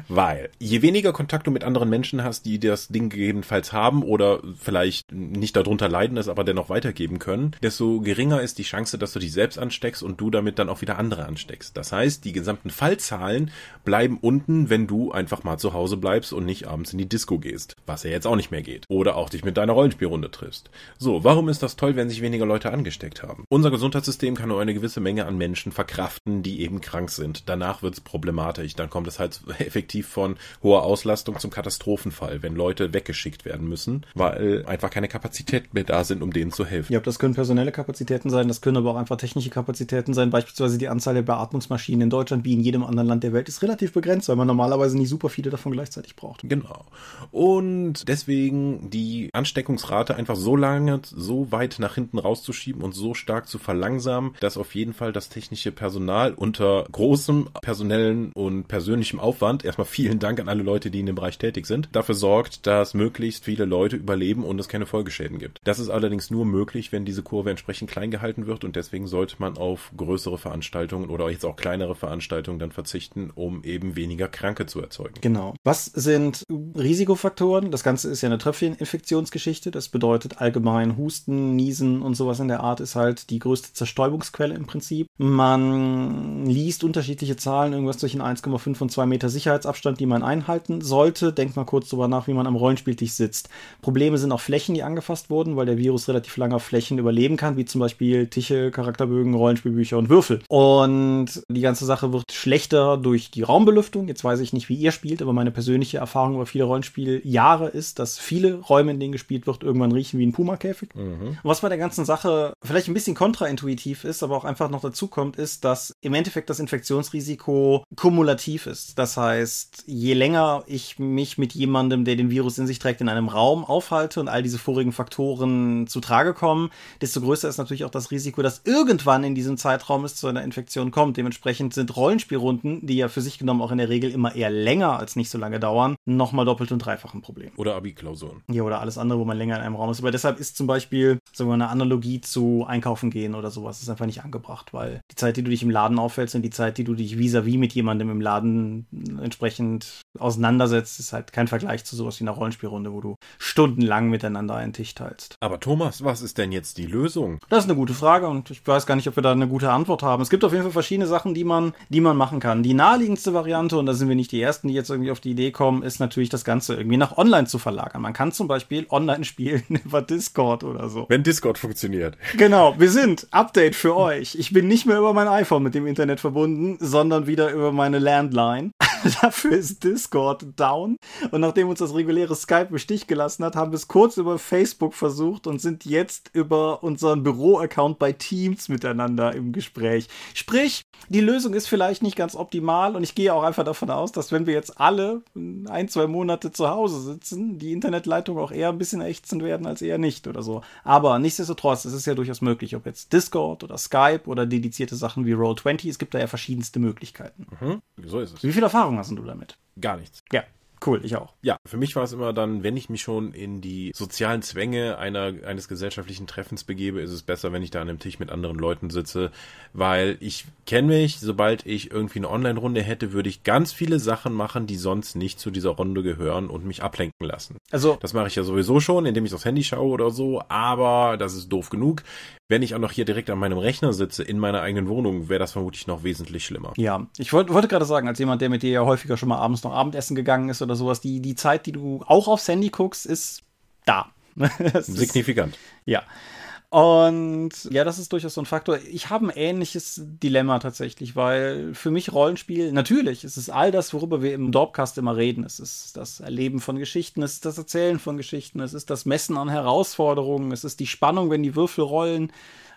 Weil je weniger Kontakt du mit anderen Menschen hast, die das Ding gegebenenfalls haben oder vielleicht nicht darunter leiden, es aber dennoch weitergeben können, desto geringer ist die Chance, dass du dich selbst ansteckst und du damit dann auch wieder andere ansteckst. Das heißt, die gesamten Fallzahlen bleiben unten, wenn du einfach mal zu Hause bleibst und nicht abends in die Disco gehst, was ja jetzt auch nicht mehr geht. Oder auch dich mit deiner Rollenspielrunde triffst. So, warum ist das toll, wenn sich weniger Leute angesteckt haben? Unser Gesundheitssystem kann nur eine gewisse Menge an Menschen verkraften, die eben krank sind. Danach wird's problematisch. Dann kommt es halt effektiv von hoher Auslastung zum Katastrophenfall, wenn Leute weggeschickt werden müssen, weil einfach keine Kapazitäten mehr da sind, um denen zu helfen. Ja, das können personelle Kapazitäten sein, das können aber auch einfach technische Kapazitäten sein. Beispielsweise die Anzahl der Beatmungsmaschinen in Deutschland wie in jedem anderen Land der Welt ist relativ begrenzt, weil man normalerweise nicht super viele davon gleichzeitig braucht. Genau. Und deswegen die Ansteckungsrate einfach so lange, so weit nach hinten rauszuschieben und so stark zu verlangsamen, dass auf jeden Fall das technische Personal unter großem personellen und persönlichem Aufwand Aufwand, erstmal vielen Dank an alle Leute, die in dem Bereich tätig sind, dafür sorgt, dass möglichst viele Leute überleben und es keine Folgeschäden gibt. Das ist allerdings nur möglich, wenn diese Kurve entsprechend klein gehalten wird und deswegen sollte man auf größere Veranstaltungen oder jetzt auch kleinere Veranstaltungen dann verzichten, um eben weniger Kranke zu erzeugen. Genau. Was sind Risikofaktoren? Das Ganze ist ja eine Tröpfcheninfektionsgeschichte. Das bedeutet allgemein Husten, Niesen und sowas in der Art ist halt die größte Zerstäubungsquelle im Prinzip. Man liest unterschiedliche Zahlen, irgendwas zwischen 1,5 und 2,7 Meter Sicherheitsabstand, die man einhalten sollte. Denkt mal kurz darüber nach, wie man am Rollenspieltisch sitzt. Probleme sind auch Flächen, die angefasst wurden, weil der Virus relativ lange auf Flächen überleben kann, wie zum Beispiel Tische, Charakterbögen, Rollenspielbücher und Würfel. Und die ganze Sache wird schlechter durch die Raumbelüftung. Jetzt weiß ich nicht, wie ihr spielt, aber meine persönliche Erfahrung über viele Rollenspieljahre ist, dass viele Räume, in denen gespielt wird, irgendwann riechen wie ein Puma-Käfig. Mhm. Was bei der ganzen Sache vielleicht ein bisschen kontraintuitiv ist, aber auch einfach noch dazu kommt, ist, dass im Endeffekt das Infektionsrisiko kumulativ ist. Das heißt, heißt, je länger ich mich mit jemandem, der den Virus in sich trägt, in einem Raum aufhalte und all diese vorigen Faktoren zu Trage kommen, desto größer ist natürlich auch das Risiko, dass irgendwann in diesem Zeitraum es zu einer Infektion kommt. Dementsprechend sind Rollenspielrunden, die ja für sich genommen auch in der Regel immer eher länger als nicht so lange dauern, nochmal doppelt und dreifach ein Problem. Oder Abi-Klausuren. Ja, oder alles andere, wo man länger in einem Raum ist. Aber deshalb ist zum Beispiel so eine Analogie zu einkaufen gehen oder sowas ist einfach nicht angebracht, weil die Zeit, die du dich im Laden aufhältst und die Zeit, die du dich vis-à-vis -vis mit jemandem im Laden entsprechend auseinandersetzt, ist halt kein Vergleich zu sowas wie einer Rollenspielrunde, wo du stundenlang miteinander einen Tisch teilst. Aber Thomas, was ist denn jetzt die Lösung? Das ist eine gute Frage und ich weiß gar nicht, ob wir da eine gute Antwort haben. Es gibt auf jeden Fall verschiedene Sachen, die man, die man machen kann. Die naheliegendste Variante, und da sind wir nicht die ersten, die jetzt irgendwie auf die Idee kommen, ist natürlich das Ganze irgendwie nach online zu verlagern. Man kann zum Beispiel online spielen [LAUGHS] über Discord oder so. Wenn Discord funktioniert. [LAUGHS] Genau, wir sind Update für euch. Ich bin nicht mehr über mein iPhone mit dem Internet verbunden, sondern wieder über meine Landline. [LAUGHS] Dafür ist Discord down. Und nachdem uns das reguläre Skype im Stich gelassen hat, haben wir es kurz über Facebook versucht und sind jetzt über unseren Büro-Account bei Teams miteinander im Gespräch. Sprich, die Lösung ist vielleicht nicht ganz optimal und ich gehe auch einfach davon aus, dass wenn wir jetzt alle ein, zwei Monate zu Hause sitzen, die Internetleitung auch eher ein bisschen ächzen werden als eher nicht oder so. Aber nichtsdestotrotz, es ist ja durchaus möglich, ob jetzt Discord oder Skype oder dedizierte Sachen wie Roll20, es gibt da ja verschiedenste Möglichkeiten. Mhm. So ist es. Wie viel Erfahrung Erfahrung hast du damit? Gar nichts. Ja. Cool, ich auch. Ja, für mich war es immer dann, wenn ich mich schon in die sozialen Zwänge einer, eines gesellschaftlichen Treffens begebe, ist es besser, wenn ich da an einem Tisch mit anderen Leuten sitze, weil ich kenne mich, sobald ich irgendwie eine Online-Runde hätte, würde ich ganz viele Sachen machen, die sonst nicht zu dieser Runde gehören und mich ablenken lassen. Also. Das mache ich ja sowieso schon, indem ich aufs Handy schaue oder so, aber das ist doof genug wenn ich auch noch hier direkt an meinem Rechner sitze, in meiner eigenen Wohnung, wäre das vermutlich noch wesentlich schlimmer. Ja, ich wollt, wollte gerade sagen, als jemand, der mit dir ja häufiger schon mal abends noch Abendessen gegangen ist oder sowas, die, die Zeit, die du auch aufs Handy guckst, ist da. [LAUGHS] Signifikant. Ist, ja. Und ja, das ist durchaus so ein Faktor. Ich habe ein ähnliches Dilemma tatsächlich, weil für mich Rollenspiel, natürlich, es ist all das, worüber wir im Dorpcast immer reden. Es ist das Erleben von Geschichten, es ist das Erzählen von Geschichten, es ist das Messen an Herausforderungen, es ist die Spannung, wenn die Würfel rollen.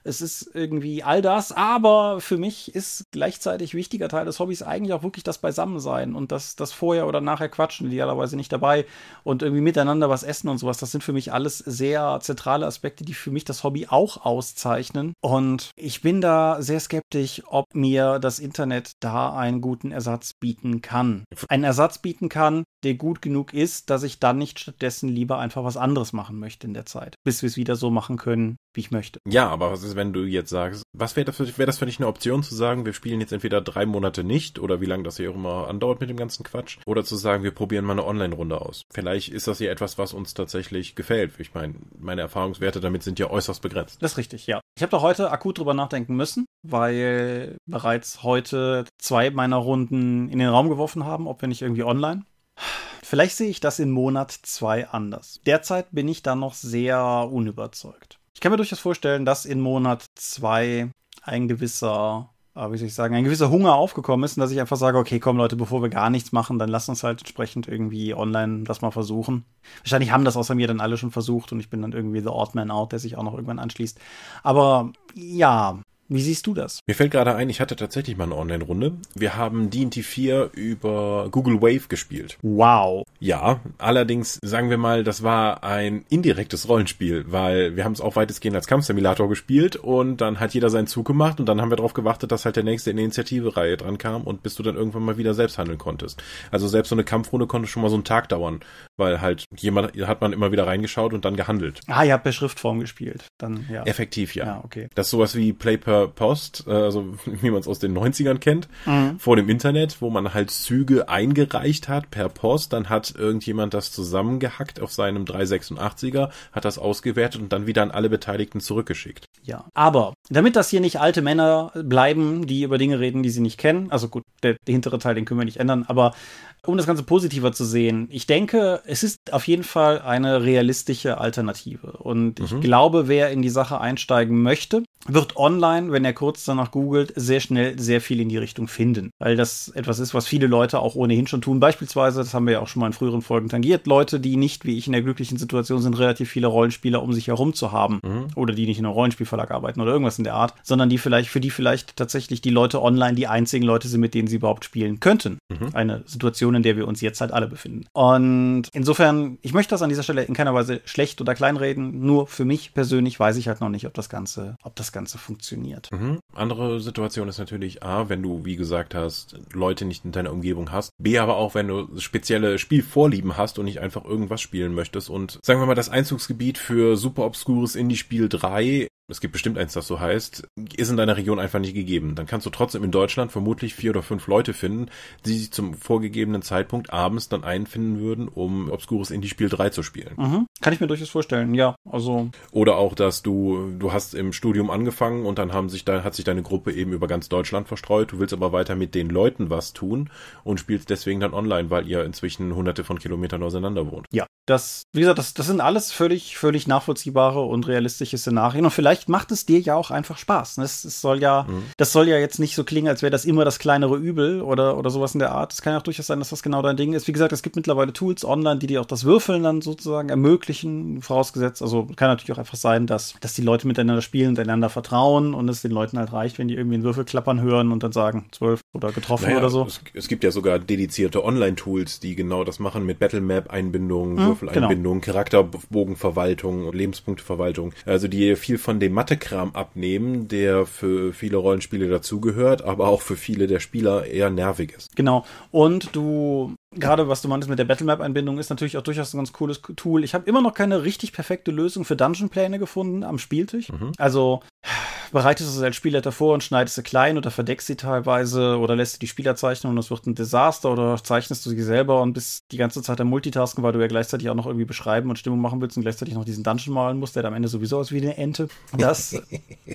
Es ist irgendwie all das, aber für mich ist gleichzeitig wichtiger Teil des Hobbys eigentlich auch wirklich das Beisammensein und das, das vorher oder nachher quatschen, idealerweise nicht dabei und irgendwie miteinander was essen und sowas. Das sind für mich alles sehr zentrale Aspekte, die für mich das Hobby auch auszeichnen. Und ich bin da sehr skeptisch, ob mir das Internet da einen guten Ersatz bieten kann. Einen Ersatz bieten kann, der gut genug ist, dass ich dann nicht stattdessen lieber einfach was anderes machen möchte in der Zeit, bis wir es wieder so machen können, wie ich möchte. Ja, aber was ist wenn du jetzt sagst, was wäre das, wäre das für dich eine Option zu sagen, wir spielen jetzt entweder drei Monate nicht oder wie lange das hier auch immer andauert mit dem ganzen Quatsch oder zu sagen, wir probieren mal eine Online-Runde aus. Vielleicht ist das ja etwas, was uns tatsächlich gefällt. Ich meine, meine Erfahrungswerte damit sind ja äußerst begrenzt. Das ist richtig, ja. Ich habe doch heute akut drüber nachdenken müssen, weil bereits heute zwei meiner Runden in den Raum geworfen haben, ob wir nicht irgendwie online. Vielleicht sehe ich das in Monat zwei anders. Derzeit bin ich da noch sehr unüberzeugt. Ich kann mir durchaus vorstellen, dass in Monat zwei ein gewisser, äh, wie soll ich sagen, ein gewisser Hunger aufgekommen ist und dass ich einfach sage, okay, komm Leute, bevor wir gar nichts machen, dann lass uns halt entsprechend irgendwie online das mal versuchen. Wahrscheinlich haben das außer mir dann alle schon versucht und ich bin dann irgendwie the odd man out, der sich auch noch irgendwann anschließt. Aber ja, wie siehst du das? Mir fällt gerade ein, ich hatte tatsächlich mal eine Online-Runde. Wir haben D&T 4 über Google Wave gespielt. Wow. Ja, allerdings sagen wir mal, das war ein indirektes Rollenspiel, weil wir haben es auch weitestgehend als Kampfsimulator gespielt und dann hat jeder seinen Zug gemacht und dann haben wir darauf gewartet, dass halt der nächste in die Initiative-Reihe dran kam und bis du dann irgendwann mal wieder selbst handeln konntest. Also selbst so eine Kampfrunde konnte schon mal so einen Tag dauern weil halt jemand hat man immer wieder reingeschaut und dann gehandelt. Ah, ihr habt per Schriftform gespielt. Dann, ja. Effektiv, ja. ja okay. Das ist sowas wie Play per Post, äh, also [LAUGHS] wie man es aus den 90ern kennt, mhm. vor dem Internet, wo man halt Züge eingereicht hat per Post, dann hat irgendjemand das zusammengehackt auf seinem 386er, hat das ausgewertet und dann wieder an alle Beteiligten zurückgeschickt. Ja, aber damit das hier nicht alte Männer bleiben, die über Dinge reden, die sie nicht kennen, also gut, der, der hintere Teil, den können wir nicht ändern, aber um das Ganze positiver zu sehen, ich denke, es ist auf jeden Fall eine realistische Alternative. Und mhm. ich glaube, wer in die Sache einsteigen möchte, wird online, wenn er kurz danach googelt, sehr schnell sehr viel in die Richtung finden. Weil das etwas ist, was viele Leute auch ohnehin schon tun. Beispielsweise, das haben wir ja auch schon mal in früheren Folgen tangiert, Leute, die nicht, wie ich, in der glücklichen Situation sind, relativ viele Rollenspieler um sich herum zu haben. Mhm. Oder die nicht in einem Rollenspielverlag arbeiten oder irgendwas in der Art, sondern die vielleicht, für die vielleicht tatsächlich die Leute online die einzigen Leute sind, mit denen sie überhaupt spielen könnten. Mhm. Eine Situation, in der wir uns jetzt halt alle befinden. Und insofern, ich möchte das an dieser Stelle in keiner Weise schlecht oder kleinreden. Nur für mich persönlich weiß ich halt noch nicht, ob das Ganze, ob das Ganze funktioniert. Mhm. Andere Situation ist natürlich A, wenn du, wie gesagt hast, Leute nicht in deiner Umgebung hast. B, aber auch, wenn du spezielle Spielvorlieben hast und nicht einfach irgendwas spielen möchtest. Und sagen wir mal, das Einzugsgebiet für super obskures Indie-Spiel 3 es gibt bestimmt eins, das so heißt, ist in deiner Region einfach nicht gegeben. Dann kannst du trotzdem in Deutschland vermutlich vier oder fünf Leute finden, die sich zum vorgegebenen Zeitpunkt abends dann einfinden würden, um Obscures Indie-Spiel 3 zu spielen. Mhm. Kann ich mir durchaus vorstellen, ja. Also. Oder auch, dass du, du hast im Studium angefangen und dann haben sich da, hat sich deine Gruppe eben über ganz Deutschland verstreut. Du willst aber weiter mit den Leuten was tun und spielst deswegen dann online, weil ihr inzwischen hunderte von Kilometern auseinander wohnt. Ja. Das, wie gesagt, das, das sind alles völlig, völlig nachvollziehbare und realistische Szenarien und vielleicht vielleicht macht es dir ja auch einfach Spaß. Das, ne? das soll ja, mhm. das soll ja jetzt nicht so klingen, als wäre das immer das kleinere Übel oder, oder sowas in der Art. Es kann ja auch durchaus sein, dass das genau dein Ding ist. Wie gesagt, es gibt mittlerweile Tools online, die dir auch das Würfeln dann sozusagen ermöglichen, vorausgesetzt. Also kann natürlich auch einfach sein, dass, dass die Leute miteinander spielen, und einander vertrauen und es den Leuten halt reicht, wenn die irgendwie einen Würfel klappern hören und dann sagen, zwölf oder getroffen naja, oder so. Es, es, gibt ja sogar dedizierte Online-Tools, die genau das machen mit Battlemap-Einbindung, mhm, Würfeleinbindungen, genau. Charakterbogenverwaltung und Lebenspunkteverwaltung. Also die viel von den den mathe abnehmen, der für viele Rollenspiele dazugehört, aber auch für viele der Spieler eher nervig ist. Genau. Und du, gerade was du meintest mit der Battlemap-Einbindung, ist natürlich auch durchaus ein ganz cooles Tool. Ich habe immer noch keine richtig perfekte Lösung für Dungeon-Pläne gefunden am Spieltisch. Mhm. Also bereitest es als Spielleiter vor und schneidest sie klein oder verdeckst sie teilweise oder lässt die Spieler zeichnen und es wird ein Desaster oder zeichnest du sie selber und bist die ganze Zeit am Multitasken, weil du ja gleichzeitig auch noch irgendwie beschreiben und Stimmung machen willst und gleichzeitig noch diesen Dungeon malen musst, der am Ende sowieso aus wie eine Ente. Das,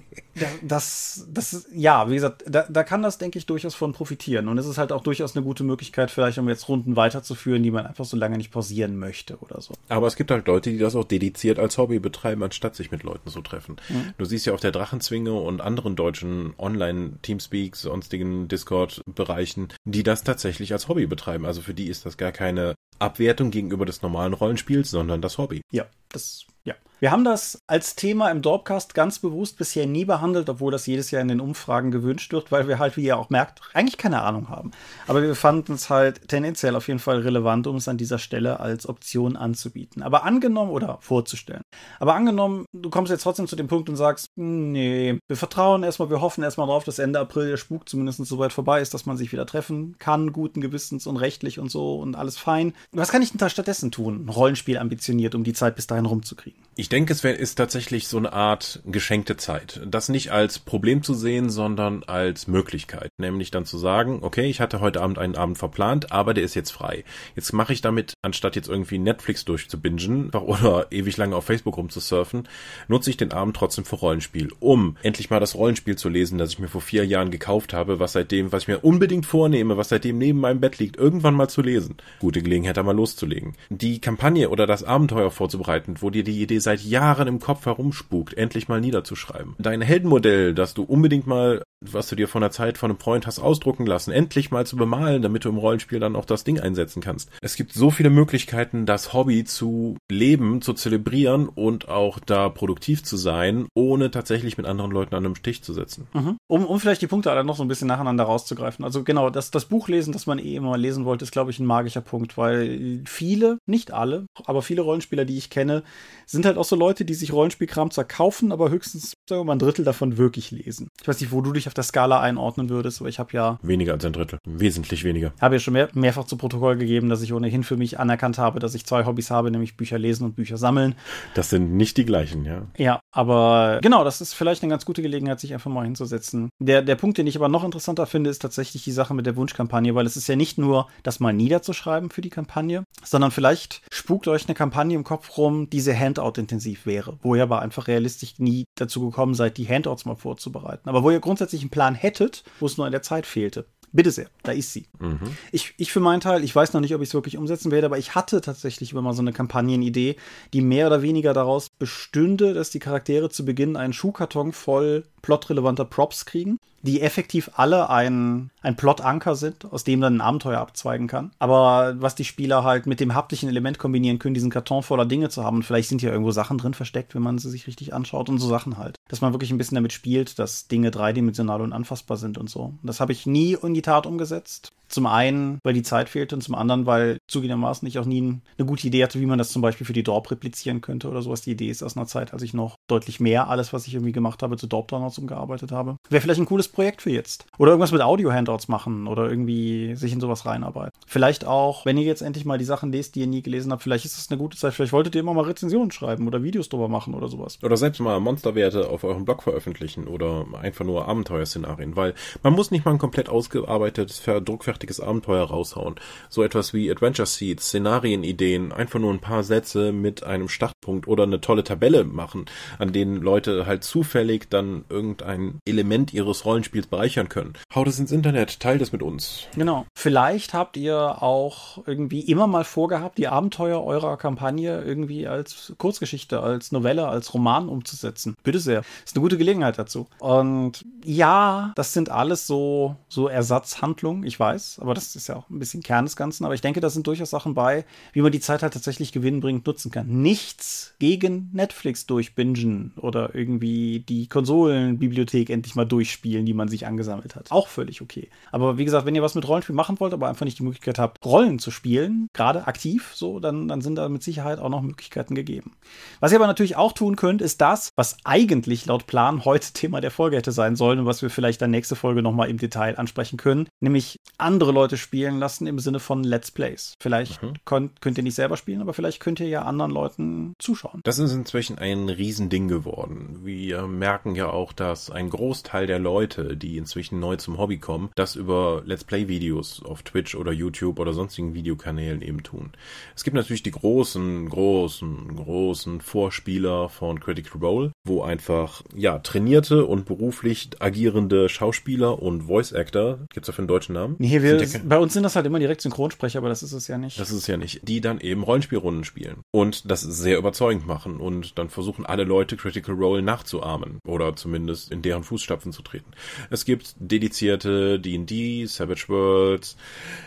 [LAUGHS] das, das, ja, wie gesagt, da, da kann das, denke ich, durchaus von profitieren und es ist halt auch durchaus eine gute Möglichkeit, vielleicht um jetzt Runden weiterzuführen, die man einfach so lange nicht pausieren möchte oder so. Aber es gibt halt Leute, die das auch dediziert als Hobby betreiben, anstatt sich mit Leuten zu treffen. Mhm. Du siehst ja auf der Drachenzwinge Zunge und anderen deutschen Online-Teamspeak, sonstigen Discord-Bereichen, die das tatsächlich als Hobby betreiben. Also für die ist das gar keine Abwertung gegenüber des normalen Rollenspiels, sondern das Hobby. Ja, das, ja. Wir haben das als Thema im Dorpcast ganz bewusst bisher nie behandelt, obwohl das jedes Jahr in den Umfragen gewünscht wird, weil wir halt, wie ihr auch merkt, eigentlich keine Ahnung haben. Aber wir fanden es halt tendenziell auf jeden Fall relevant, um es an dieser Stelle als Option anzubieten. Aber angenommen oder vorzustellen. Aber angenommen, du kommst jetzt trotzdem zu dem Punkt und sagst, nee, wir vertrauen erstmal, wir hoffen erstmal darauf, dass Ende April der Spuk zumindest so weit vorbei ist, dass man sich wieder treffen kann, guten Gewissens und rechtlich und so und alles fein. Was kann ich denn da stattdessen tun? Ein Rollenspiel ambitioniert, um die Zeit bis dahin rumzukriegen. Ich denke, es wär, ist tatsächlich so eine Art geschenkte Zeit. Das nicht als Problem zu sehen, sondern als Möglichkeit. Nämlich dann zu sagen, okay, ich hatte heute Abend einen Abend verplant, aber der ist jetzt frei. Jetzt mache ich damit, anstatt jetzt irgendwie Netflix durchzubingen [LAUGHS] oder ewig lange auf Facebook rumzusurfen, nutze ich den Abend trotzdem für Rollenspiel, um endlich mal das Rollenspiel zu lesen, das ich mir vor vier Jahren gekauft habe, was seitdem, was ich mir unbedingt vornehme, was seitdem neben meinem Bett liegt, irgendwann mal zu lesen. Gute Gelegenheit, da mal loszulegen. Die Kampagne oder das Abenteuer vorzubereiten, wo dir die Idee seit Jahren im Kopf herumspukt, endlich mal niederzuschreiben. Dein Heldenmodell, das du unbedingt mal was du dir von der Zeit von einem Freund hast ausdrucken lassen, endlich mal zu bemalen, damit du im Rollenspiel dann auch das Ding einsetzen kannst. Es gibt so viele Möglichkeiten, das Hobby zu leben, zu zelebrieren und auch da produktiv zu sein, ohne tatsächlich mit anderen Leuten an einem Stich zu setzen. Mhm. Um, um vielleicht die Punkte alle noch so ein bisschen nacheinander rauszugreifen. Also genau, das, das Buch das man eh immer lesen wollte, ist, glaube ich, ein magischer Punkt, weil viele, nicht alle, aber viele Rollenspieler, die ich kenne, sind halt auch so Leute, die sich Rollenspielkram zwar kaufen, aber höchstens, sagen wir mal, ein Drittel davon wirklich lesen. Ich weiß nicht, wo du dich auf der Skala einordnen würdest, aber ich habe ja. Weniger als ein Drittel. Wesentlich weniger. Habe ja schon mehr, mehrfach zu Protokoll gegeben, dass ich ohnehin für mich anerkannt habe, dass ich zwei Hobbys habe, nämlich Bücher lesen und Bücher sammeln. Das sind nicht die gleichen, ja. Ja, aber genau, das ist vielleicht eine ganz gute Gelegenheit, sich einfach mal hinzusetzen. Der, der Punkt, den ich aber noch interessanter finde, ist tatsächlich die Sache mit der Wunschkampagne, weil es ist ja nicht nur, das mal niederzuschreiben für die Kampagne, sondern vielleicht spukt euch eine Kampagne im Kopf rum, die sehr handout-intensiv wäre, wo ihr aber einfach realistisch nie dazu gekommen seid, die Handouts mal vorzubereiten. Aber wo ihr grundsätzlich eigentlich einen Plan hättet, wo es nur an der Zeit fehlte. Bitte sehr, da ist sie. Mhm. Ich, ich für meinen Teil, ich weiß noch nicht, ob ich es wirklich umsetzen werde, aber ich hatte tatsächlich immer mal so eine Kampagnenidee, die mehr oder weniger daraus bestünde, dass die Charaktere zu Beginn einen Schuhkarton voll plotrelevanter Props kriegen, die effektiv alle ein, ein Plot-Anker sind, aus dem dann ein Abenteuer abzweigen kann. Aber was die Spieler halt mit dem haptischen Element kombinieren können, diesen Karton voller Dinge zu haben. Und vielleicht sind hier irgendwo Sachen drin versteckt, wenn man sie sich richtig anschaut und so Sachen halt. Dass man wirklich ein bisschen damit spielt, dass Dinge dreidimensional und anfassbar sind und so. Das habe ich nie in die Tat umgesetzt. Zum einen, weil die Zeit fehlte und zum anderen, weil zugegebenermaßen ich auch nie eine gute Idee hatte, wie man das zum Beispiel für die Dorp replizieren könnte oder sowas. Die Idee ist aus einer Zeit, als ich noch deutlich mehr alles, was ich irgendwie gemacht habe, zu Dorp Downloads umgearbeitet habe. Wäre vielleicht ein cooles Projekt für jetzt. Oder irgendwas mit Audio-Handouts machen oder irgendwie sich in sowas reinarbeiten. Vielleicht auch, wenn ihr jetzt endlich mal die Sachen lest, die ihr nie gelesen habt, vielleicht ist das eine gute Zeit. Vielleicht wolltet ihr immer mal Rezensionen schreiben oder Videos drüber machen oder sowas. Oder selbst mal Monsterwerte auf eurem Blog veröffentlichen oder einfach nur Abenteuerszenarien, weil man muss nicht mal ein komplett ausgearbeitetes, verdruckfertiges großartiges Abenteuer raushauen. So etwas wie Adventure Seeds, Szenarienideen, einfach nur ein paar Sätze mit einem Startpunkt oder eine tolle Tabelle machen, an denen Leute halt zufällig dann irgendein Element ihres Rollenspiels bereichern können. Haut es ins Internet, teilt es mit uns. Genau. Vielleicht habt ihr auch irgendwie immer mal vorgehabt, die Abenteuer eurer Kampagne irgendwie als Kurzgeschichte, als Novelle, als Roman umzusetzen. Bitte sehr. Ist eine gute Gelegenheit dazu. Und ja, das sind alles so, so Ersatzhandlungen, ich weiß aber das ist ja auch ein bisschen Kern des Ganzen. Aber ich denke, da sind durchaus Sachen bei, wie man die Zeit halt tatsächlich gewinnbringend nutzen kann. Nichts gegen Netflix durchbingen oder irgendwie die Konsolenbibliothek endlich mal durchspielen, die man sich angesammelt hat. Auch völlig okay. Aber wie gesagt, wenn ihr was mit Rollenspiel machen wollt, aber einfach nicht die Möglichkeit habt, Rollen zu spielen, gerade aktiv, so, dann, dann sind da mit Sicherheit auch noch Möglichkeiten gegeben. Was ihr aber natürlich auch tun könnt, ist das, was eigentlich laut Plan heute Thema der Folge hätte sein sollen und was wir vielleicht dann nächste Folge nochmal im Detail ansprechen können, nämlich andere andere Leute spielen lassen im Sinne von Let's Plays. Vielleicht mhm. könnt, könnt ihr nicht selber spielen, aber vielleicht könnt ihr ja anderen Leuten zuschauen. Das ist inzwischen ein Riesending geworden. Wir merken ja auch, dass ein Großteil der Leute, die inzwischen neu zum Hobby kommen, das über Let's Play-Videos auf Twitch oder YouTube oder sonstigen Videokanälen eben tun. Es gibt natürlich die großen, großen, großen Vorspieler von Critical Role, wo einfach, ja, trainierte und beruflich agierende Schauspieler und Voice Actor, gibt es dafür einen deutschen Namen? Nee, wir wir, bei uns sind das halt immer direkt Synchronsprecher, aber das ist es ja nicht. Das ist es ja nicht. Die dann eben Rollenspielrunden spielen und das sehr überzeugend machen und dann versuchen alle Leute Critical Role nachzuahmen oder zumindest in deren Fußstapfen zu treten. Es gibt dedizierte D&D, Savage Worlds,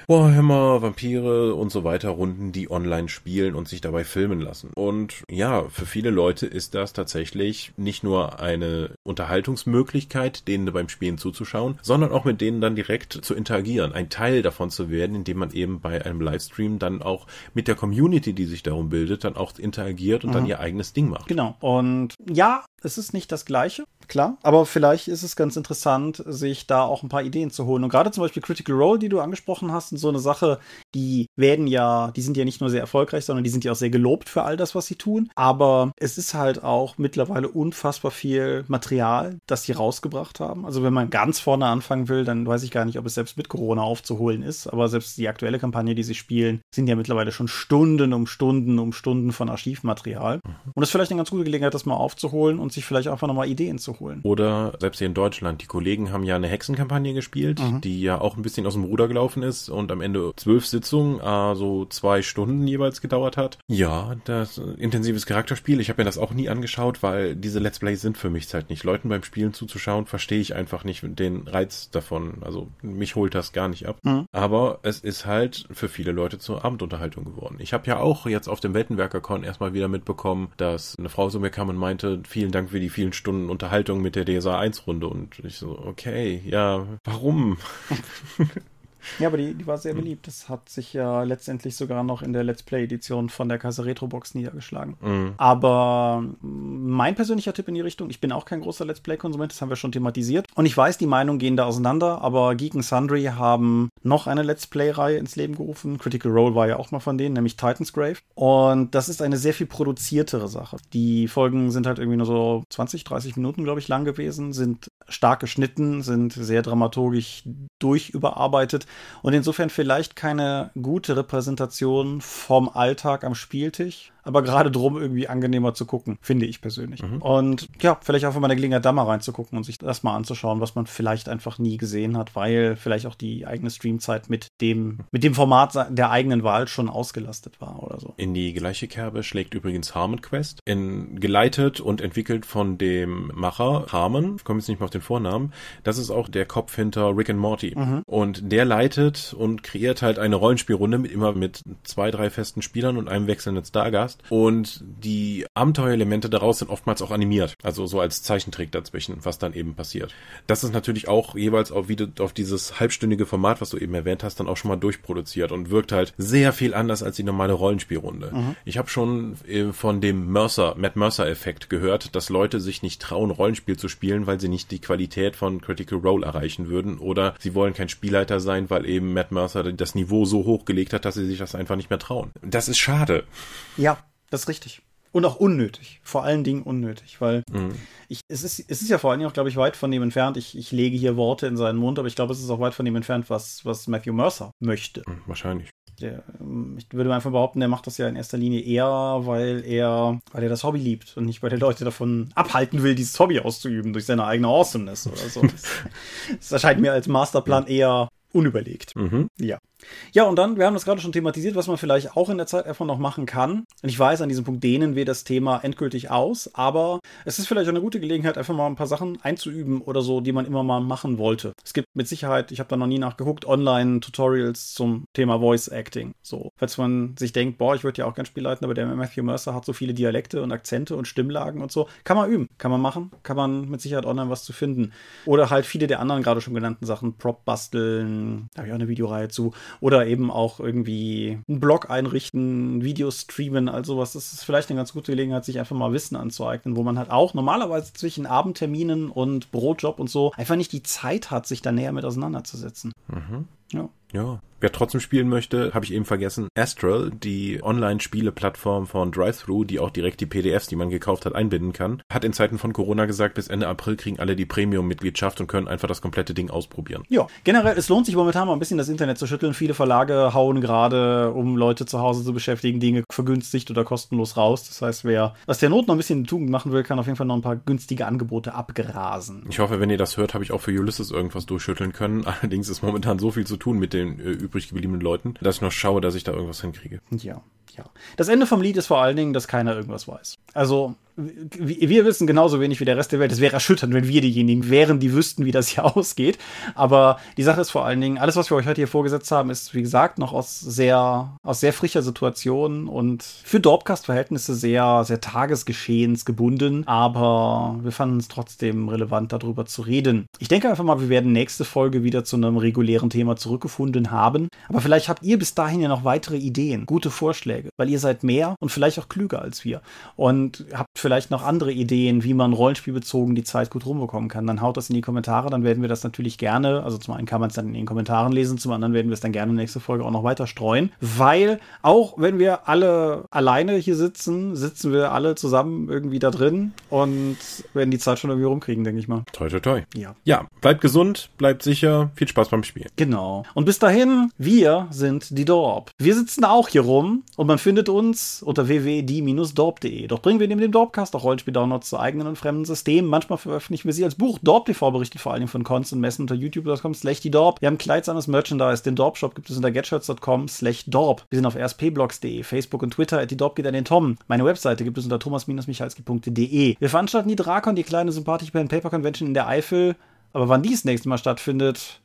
Warhammer, Vampire und so weiter Runden, die online spielen und sich dabei filmen lassen. Und ja, für viele Leute ist das tatsächlich nicht nur eine Unterhaltungsmöglichkeit, denen beim Spielen zuzuschauen, sondern auch mit denen dann direkt zu interagieren, ein Teil davon zu werden, indem man eben bei einem Livestream dann auch mit der Community, die sich darum bildet, dann auch interagiert und mhm. dann ihr eigenes Ding macht. Genau. Und ja, es ist nicht das Gleiche, klar, aber vielleicht ist es ganz interessant, sich da auch ein paar Ideen zu holen. Und gerade zum Beispiel Critical Role, die du angesprochen hast, und so eine Sache, die werden ja, die sind ja nicht nur sehr erfolgreich, sondern die sind ja auch sehr gelobt für all das, was sie tun. Aber es ist halt auch mittlerweile unfassbar viel Material, das sie rausgebracht haben. Also wenn man ganz vorne anfangen will, dann weiß ich gar nicht, ob es selbst mit Corona aufzuholen ist. Aber selbst die aktuelle Kampagne, die sie spielen, sind ja mittlerweile schon Stunden um Stunden um Stunden von Archivmaterial. Mhm. Und es ist vielleicht eine ganz gute Gelegenheit, das mal aufzuholen und sich vielleicht einfach nochmal Ideen zu holen. Oder selbst hier in Deutschland, die Kollegen haben ja eine Hexenkampagne gespielt, mhm. die ja auch ein bisschen aus dem Ruder gelaufen ist und am Ende zwölf Sitzungen, also zwei Stunden jeweils gedauert hat. Ja, das äh, intensives Charakterspiel. Ich habe mir das auch nie angeschaut, weil diese Let's Plays sind für mich halt nicht. Leuten beim Spielen zuzuschauen, verstehe ich einfach nicht den Reiz davon. Also mich holt das gar nicht ab. Mhm. Aber es ist halt für viele Leute zur Abendunterhaltung geworden. Ich habe ja auch jetzt auf dem Weltenwerker-Con erstmal wieder mitbekommen, dass eine Frau zu mir kam und meinte, vielen Dank Dank für die vielen Stunden Unterhaltung mit der DSA 1 Runde. Und ich so, okay, ja, warum? [LAUGHS] Ja, aber die, die war sehr hm. beliebt. Das hat sich ja letztendlich sogar noch in der Let's Play-Edition von der Kaiser Retro Box niedergeschlagen. Mhm. Aber hm, mein persönlicher Tipp in die Richtung, ich bin auch kein großer Let's Play-Konsument, das haben wir schon thematisiert. Und ich weiß, die Meinungen gehen da auseinander, aber Geek und Sundry haben noch eine Let's Play-Reihe ins Leben gerufen. Critical Role war ja auch mal von denen, nämlich Titan's Grave. Und das ist eine sehr viel produziertere Sache. Die Folgen sind halt irgendwie nur so 20, 30 Minuten, glaube ich, lang gewesen, sind stark geschnitten, sind sehr dramaturgisch durchüberarbeitet und insofern vielleicht keine gute Repräsentation vom Alltag am Spieltisch, aber gerade drum irgendwie angenehmer zu gucken, finde ich persönlich. Mhm. Und ja, vielleicht auch mal eine Gelegenheit, da mal reinzugucken und sich das mal anzuschauen, was man vielleicht einfach nie gesehen hat, weil vielleicht auch die eigene Streamzeit mit dem, mit dem Format der eigenen Wahl schon ausgelastet war oder so. In die gleiche Kerbe schlägt übrigens Harmon Quest, in, geleitet und entwickelt von dem Macher Harmon, ich komme jetzt nicht mehr auf den Vornamen, das ist auch der Kopf hinter Rick and Morty. Mhm. Und der leitet und kreiert halt eine Rollenspielrunde mit immer mit zwei, drei festen Spielern und einem wechselnden Stargast hast. Und die Abenteuerelemente daraus sind oftmals auch animiert. Also so als Zeichentrick dazwischen, was dann eben passiert. Das ist natürlich auch jeweils auf, wie du, auf dieses halbstündige Format, was du eben erwähnt hast, dann auch schon mal durchproduziert und wirkt halt sehr viel anders als die normale Rollenspielrunde. Mhm. Ich habe schon äh, von dem Mercer, Matt Mercer-Effekt gehört, dass Leute sich nicht trauen, Rollenspiel zu spielen, weil sie nicht die Qualität von Critical Role erreichen würden oder sie wollen kein Spielleiter sein, weil eben Matt Mercer das Niveau so hoch gelegt hat, dass sie sich das einfach nicht mehr trauen. Das ist schade. Ja, das ist richtig. Und auch unnötig. Vor allen Dingen unnötig, weil mhm. ich, es, ist, es ist ja vor allen Dingen auch, glaube ich, weit von dem entfernt. Ich, ich lege hier Worte in seinen Mund, aber ich glaube, es ist auch weit von dem entfernt, was, was Matthew Mercer möchte. Mhm, wahrscheinlich. Der, ähm, ich würde einfach behaupten, der macht das ja in erster Linie eher, weil er, weil er das Hobby liebt und nicht, weil er Leute davon abhalten will, dieses Hobby auszuüben durch seine eigene Awesomeness oder so. [LAUGHS] das, das erscheint mir als Masterplan eher unüberlegt. Mhm. Ja. Ja, und dann, wir haben das gerade schon thematisiert, was man vielleicht auch in der Zeit einfach noch machen kann. Und ich weiß, an diesem Punkt dehnen wir das Thema endgültig aus, aber es ist vielleicht eine gute Gelegenheit, einfach mal ein paar Sachen einzuüben oder so, die man immer mal machen wollte. Es gibt mit Sicherheit, ich habe da noch nie nachgeguckt, Online-Tutorials zum Thema Voice Acting. So, falls man sich denkt, boah, ich würde ja auch gern Spiel leiten, aber der Matthew Mercer hat so viele Dialekte und Akzente und Stimmlagen und so. Kann man üben, kann man machen, kann man mit Sicherheit online was zu finden. Oder halt viele der anderen gerade schon genannten Sachen, Prop basteln, da habe ich auch eine Videoreihe zu. Oder eben auch irgendwie einen Blog einrichten, Videos streamen, all sowas. Das ist vielleicht eine ganz gute Gelegenheit, sich einfach mal Wissen anzueignen, wo man halt halt auch normalerweise zwischen Abendterminen und Brotjob und so einfach nicht die Zeit hat, sich da näher mit auseinanderzusetzen. Mhm. Ja. Ja. Wer trotzdem spielen möchte, habe ich eben vergessen, Astral, die Online-Spiele-Plattform von Drive-Thru, die auch direkt die PDFs, die man gekauft hat, einbinden kann, hat in Zeiten von Corona gesagt, bis Ende April kriegen alle die Premium-Mitgliedschaft und können einfach das komplette Ding ausprobieren. Ja, generell, es lohnt sich momentan mal ein bisschen das Internet zu schütteln. Viele Verlage hauen gerade, um Leute zu Hause zu beschäftigen, Dinge vergünstigt oder kostenlos raus. Das heißt, wer aus der Not noch ein bisschen Tugend machen will, kann auf jeden Fall noch ein paar günstige Angebote abgrasen. Ich hoffe, wenn ihr das hört, habe ich auch für Ulysses irgendwas durchschütteln können. [LAUGHS] Allerdings ist momentan so viel zu zu tun mit den äh, übrig gebliebenen Leuten, dass ich noch schaue, dass ich da irgendwas hinkriege. Ja, ja. Das Ende vom Lied ist vor allen Dingen, dass keiner irgendwas weiß. Also wir wissen genauso wenig wie der Rest der Welt. Es wäre erschütternd, wenn wir diejenigen wären, die wüssten, wie das hier [LAUGHS] ausgeht. Aber die Sache ist vor allen Dingen, alles, was wir euch heute hier vorgesetzt haben, ist, wie gesagt, noch aus sehr, aus sehr frischer Situation und für Dorpcast-Verhältnisse sehr, sehr Tagesgeschehens Aber wir fanden es trotzdem relevant, darüber zu reden. Ich denke einfach mal, wir werden nächste Folge wieder zu einem regulären Thema zurückgefunden haben. Aber vielleicht habt ihr bis dahin ja noch weitere Ideen, gute Vorschläge, weil ihr seid mehr und vielleicht auch klüger als wir und habt vielleicht noch andere Ideen, wie man rollenspielbezogen die Zeit gut rumbekommen kann, dann haut das in die Kommentare, dann werden wir das natürlich gerne, also zum einen kann man es dann in den Kommentaren lesen, zum anderen werden wir es dann gerne in der nächsten Folge auch noch weiter streuen, weil auch wenn wir alle alleine hier sitzen, sitzen wir alle zusammen irgendwie da drin und werden die Zeit schon irgendwie rumkriegen, denke ich mal. Toi, toi, toi. Ja. Ja, bleibt gesund, bleibt sicher, viel Spaß beim Spielen. Genau. Und bis dahin, wir sind die Dorp. Wir sitzen auch hier rum und man findet uns unter www.die-dorp.de. Doch bringen wir neben dem Dorp Podcast, auch Rollenspiel-Downloads zu eigenen und fremden Systemen. Manchmal veröffentlichen wir sie als Buch. Dorp TV berichtet vor allem von Cons und Messen unter youtube.com slash die Dorp. Wir haben kleidsames Merchandise. Den Dorp-Shop gibt es unter getshirts.com slash Dorp. Wir sind auf rspblogs.de, Facebook und Twitter. At die Dorp geht an den Tom. Meine Webseite gibt es unter thomas-michalski.de. Wir veranstalten die Drakon, die kleine sympathische Pen-Paper-Convention in der Eifel. Aber wann dies das nächste Mal stattfindet,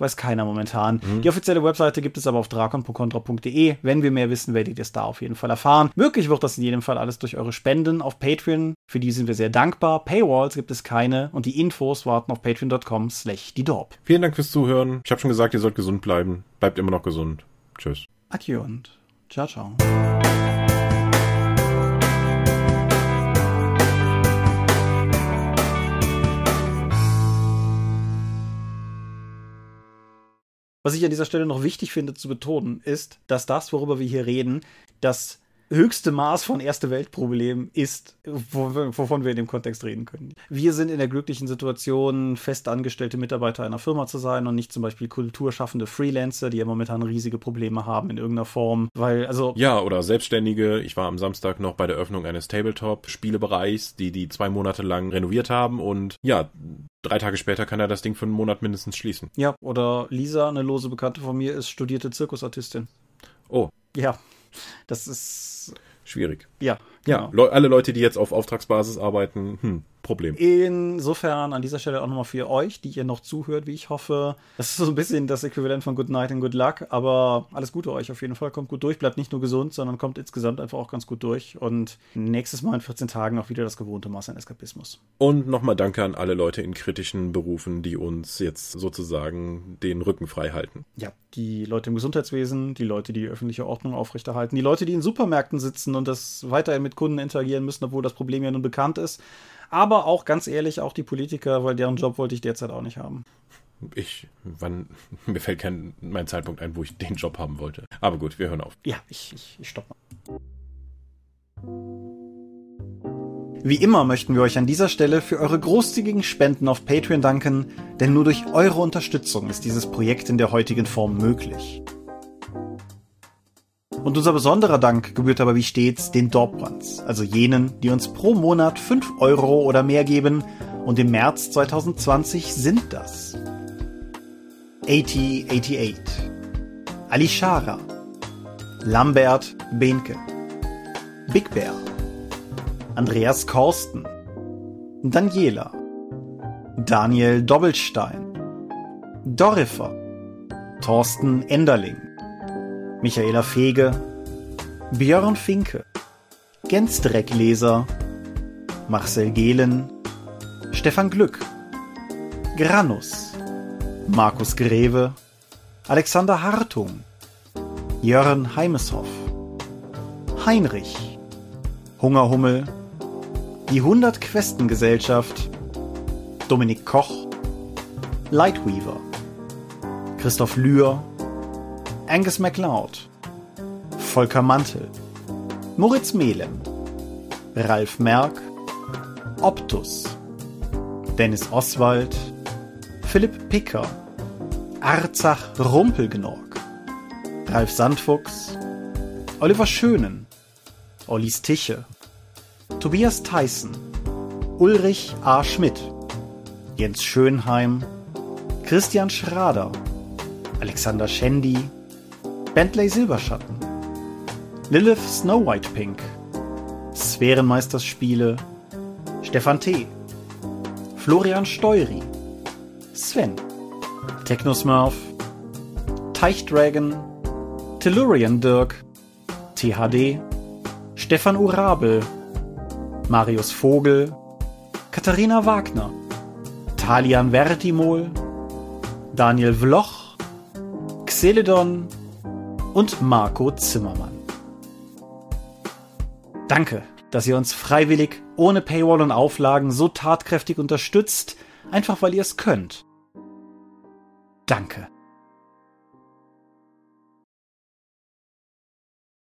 weiß keiner momentan. Mhm. Die offizielle Webseite gibt es aber auf drakon.contra.de. Wenn wir mehr wissen, werdet ihr es da auf jeden Fall erfahren. Möglich wird das in jedem Fall alles durch eure Spenden auf Patreon. Für die sind wir sehr dankbar. Paywalls gibt es keine und die Infos warten auf patreon.com slash die Dorp. Vielen Dank fürs Zuhören. Ich habe schon gesagt, ihr sollt gesund bleiben. Bleibt immer noch gesund. Tschüss. Adieu und ciao, ciao. Was ich an dieser Stelle noch wichtig finde zu betonen, ist, dass das, worüber wir hier reden, das höchste Maß von erste Weltproblem ist, wovon wir in dem Kontext reden können. Wir sind in der glücklichen Situation, fest angestellte Mitarbeiter einer Firma zu sein und nicht zum Beispiel kulturschaffende Freelancer, die ja momentan riesige Probleme haben in irgendeiner Form, weil also ja oder Selbstständige. Ich war am Samstag noch bei der Öffnung eines Tabletop-Spielebereichs, die die zwei Monate lang renoviert haben und ja drei Tage später kann er das Ding für einen Monat mindestens schließen. Ja, oder Lisa, eine lose Bekannte von mir, ist studierte Zirkusartistin. Oh. Ja, das ist. Schwierig. Ja. Ja, genau. alle Leute, die jetzt auf Auftragsbasis arbeiten, hm, Problem. Insofern an dieser Stelle auch nochmal für euch, die ihr noch zuhört, wie ich hoffe. Das ist so ein bisschen das Äquivalent von Good Night und Good Luck, aber alles Gute euch auf jeden Fall. Kommt gut durch, bleibt nicht nur gesund, sondern kommt insgesamt einfach auch ganz gut durch. Und nächstes Mal in 14 Tagen auch wieder das gewohnte Maß an Eskapismus. Und nochmal danke an alle Leute in kritischen Berufen, die uns jetzt sozusagen den Rücken frei halten. Ja, die Leute im Gesundheitswesen, die Leute, die, die öffentliche Ordnung aufrechterhalten, die Leute, die in Supermärkten sitzen und das weiterhin mit Kunden interagieren müssen, obwohl das Problem ja nun bekannt ist. Aber auch ganz ehrlich, auch die Politiker, weil deren Job wollte ich derzeit auch nicht haben. Ich, wann, [LAUGHS] mir fällt kein mein Zeitpunkt ein, wo ich den Job haben wollte. Aber gut, wir hören auf. Ja, ich, ich, ich stopp mal. Wie immer möchten wir euch an dieser Stelle für eure großzügigen Spenden auf Patreon danken, denn nur durch eure Unterstützung ist dieses Projekt in der heutigen Form möglich. Und unser besonderer Dank gebührt aber wie stets den Dorplands, also jenen, die uns pro Monat 5 Euro oder mehr geben. Und im März 2020 sind das 8088, Alishara, Lambert Behnke, Big Bear, Andreas Korsten, Daniela, Daniel Doppelstein, Dorifer, Thorsten Enderling, Michaela Fege, Björn Finke, Gensdreckleser, Marcel Gehlen, Stefan Glück, Granus, Markus Greve, Alexander Hartung, Jörn Heimeshoff, Heinrich, Hungerhummel, die 100 Questengesellschaft, Dominik Koch, Lightweaver, Christoph Lühr, Angus MacLeod, Volker Mantel, Moritz Mehlem, Ralf Merck, Optus, Dennis Oswald, Philipp Picker, Arzach Rumpelgnorg, Ralf Sandfuchs, Oliver Schönen, Ollis Tische, Tobias Theissen, Ulrich A. Schmidt, Jens Schönheim, Christian Schrader, Alexander Schendi, Bentley Silberschatten, Lilith Snow White Pink, Sphärenmeisterspiele, Stefan T., Florian Steury, Sven, Technosmurf, Teichdragon, Tellurian Dirk, THD, Stefan Urabel, Marius Vogel, Katharina Wagner, Talian Vertimol, Daniel Vloch, Xeledon, und Marco Zimmermann. Danke, dass ihr uns freiwillig, ohne Paywall und Auflagen so tatkräftig unterstützt, einfach weil ihr es könnt. Danke.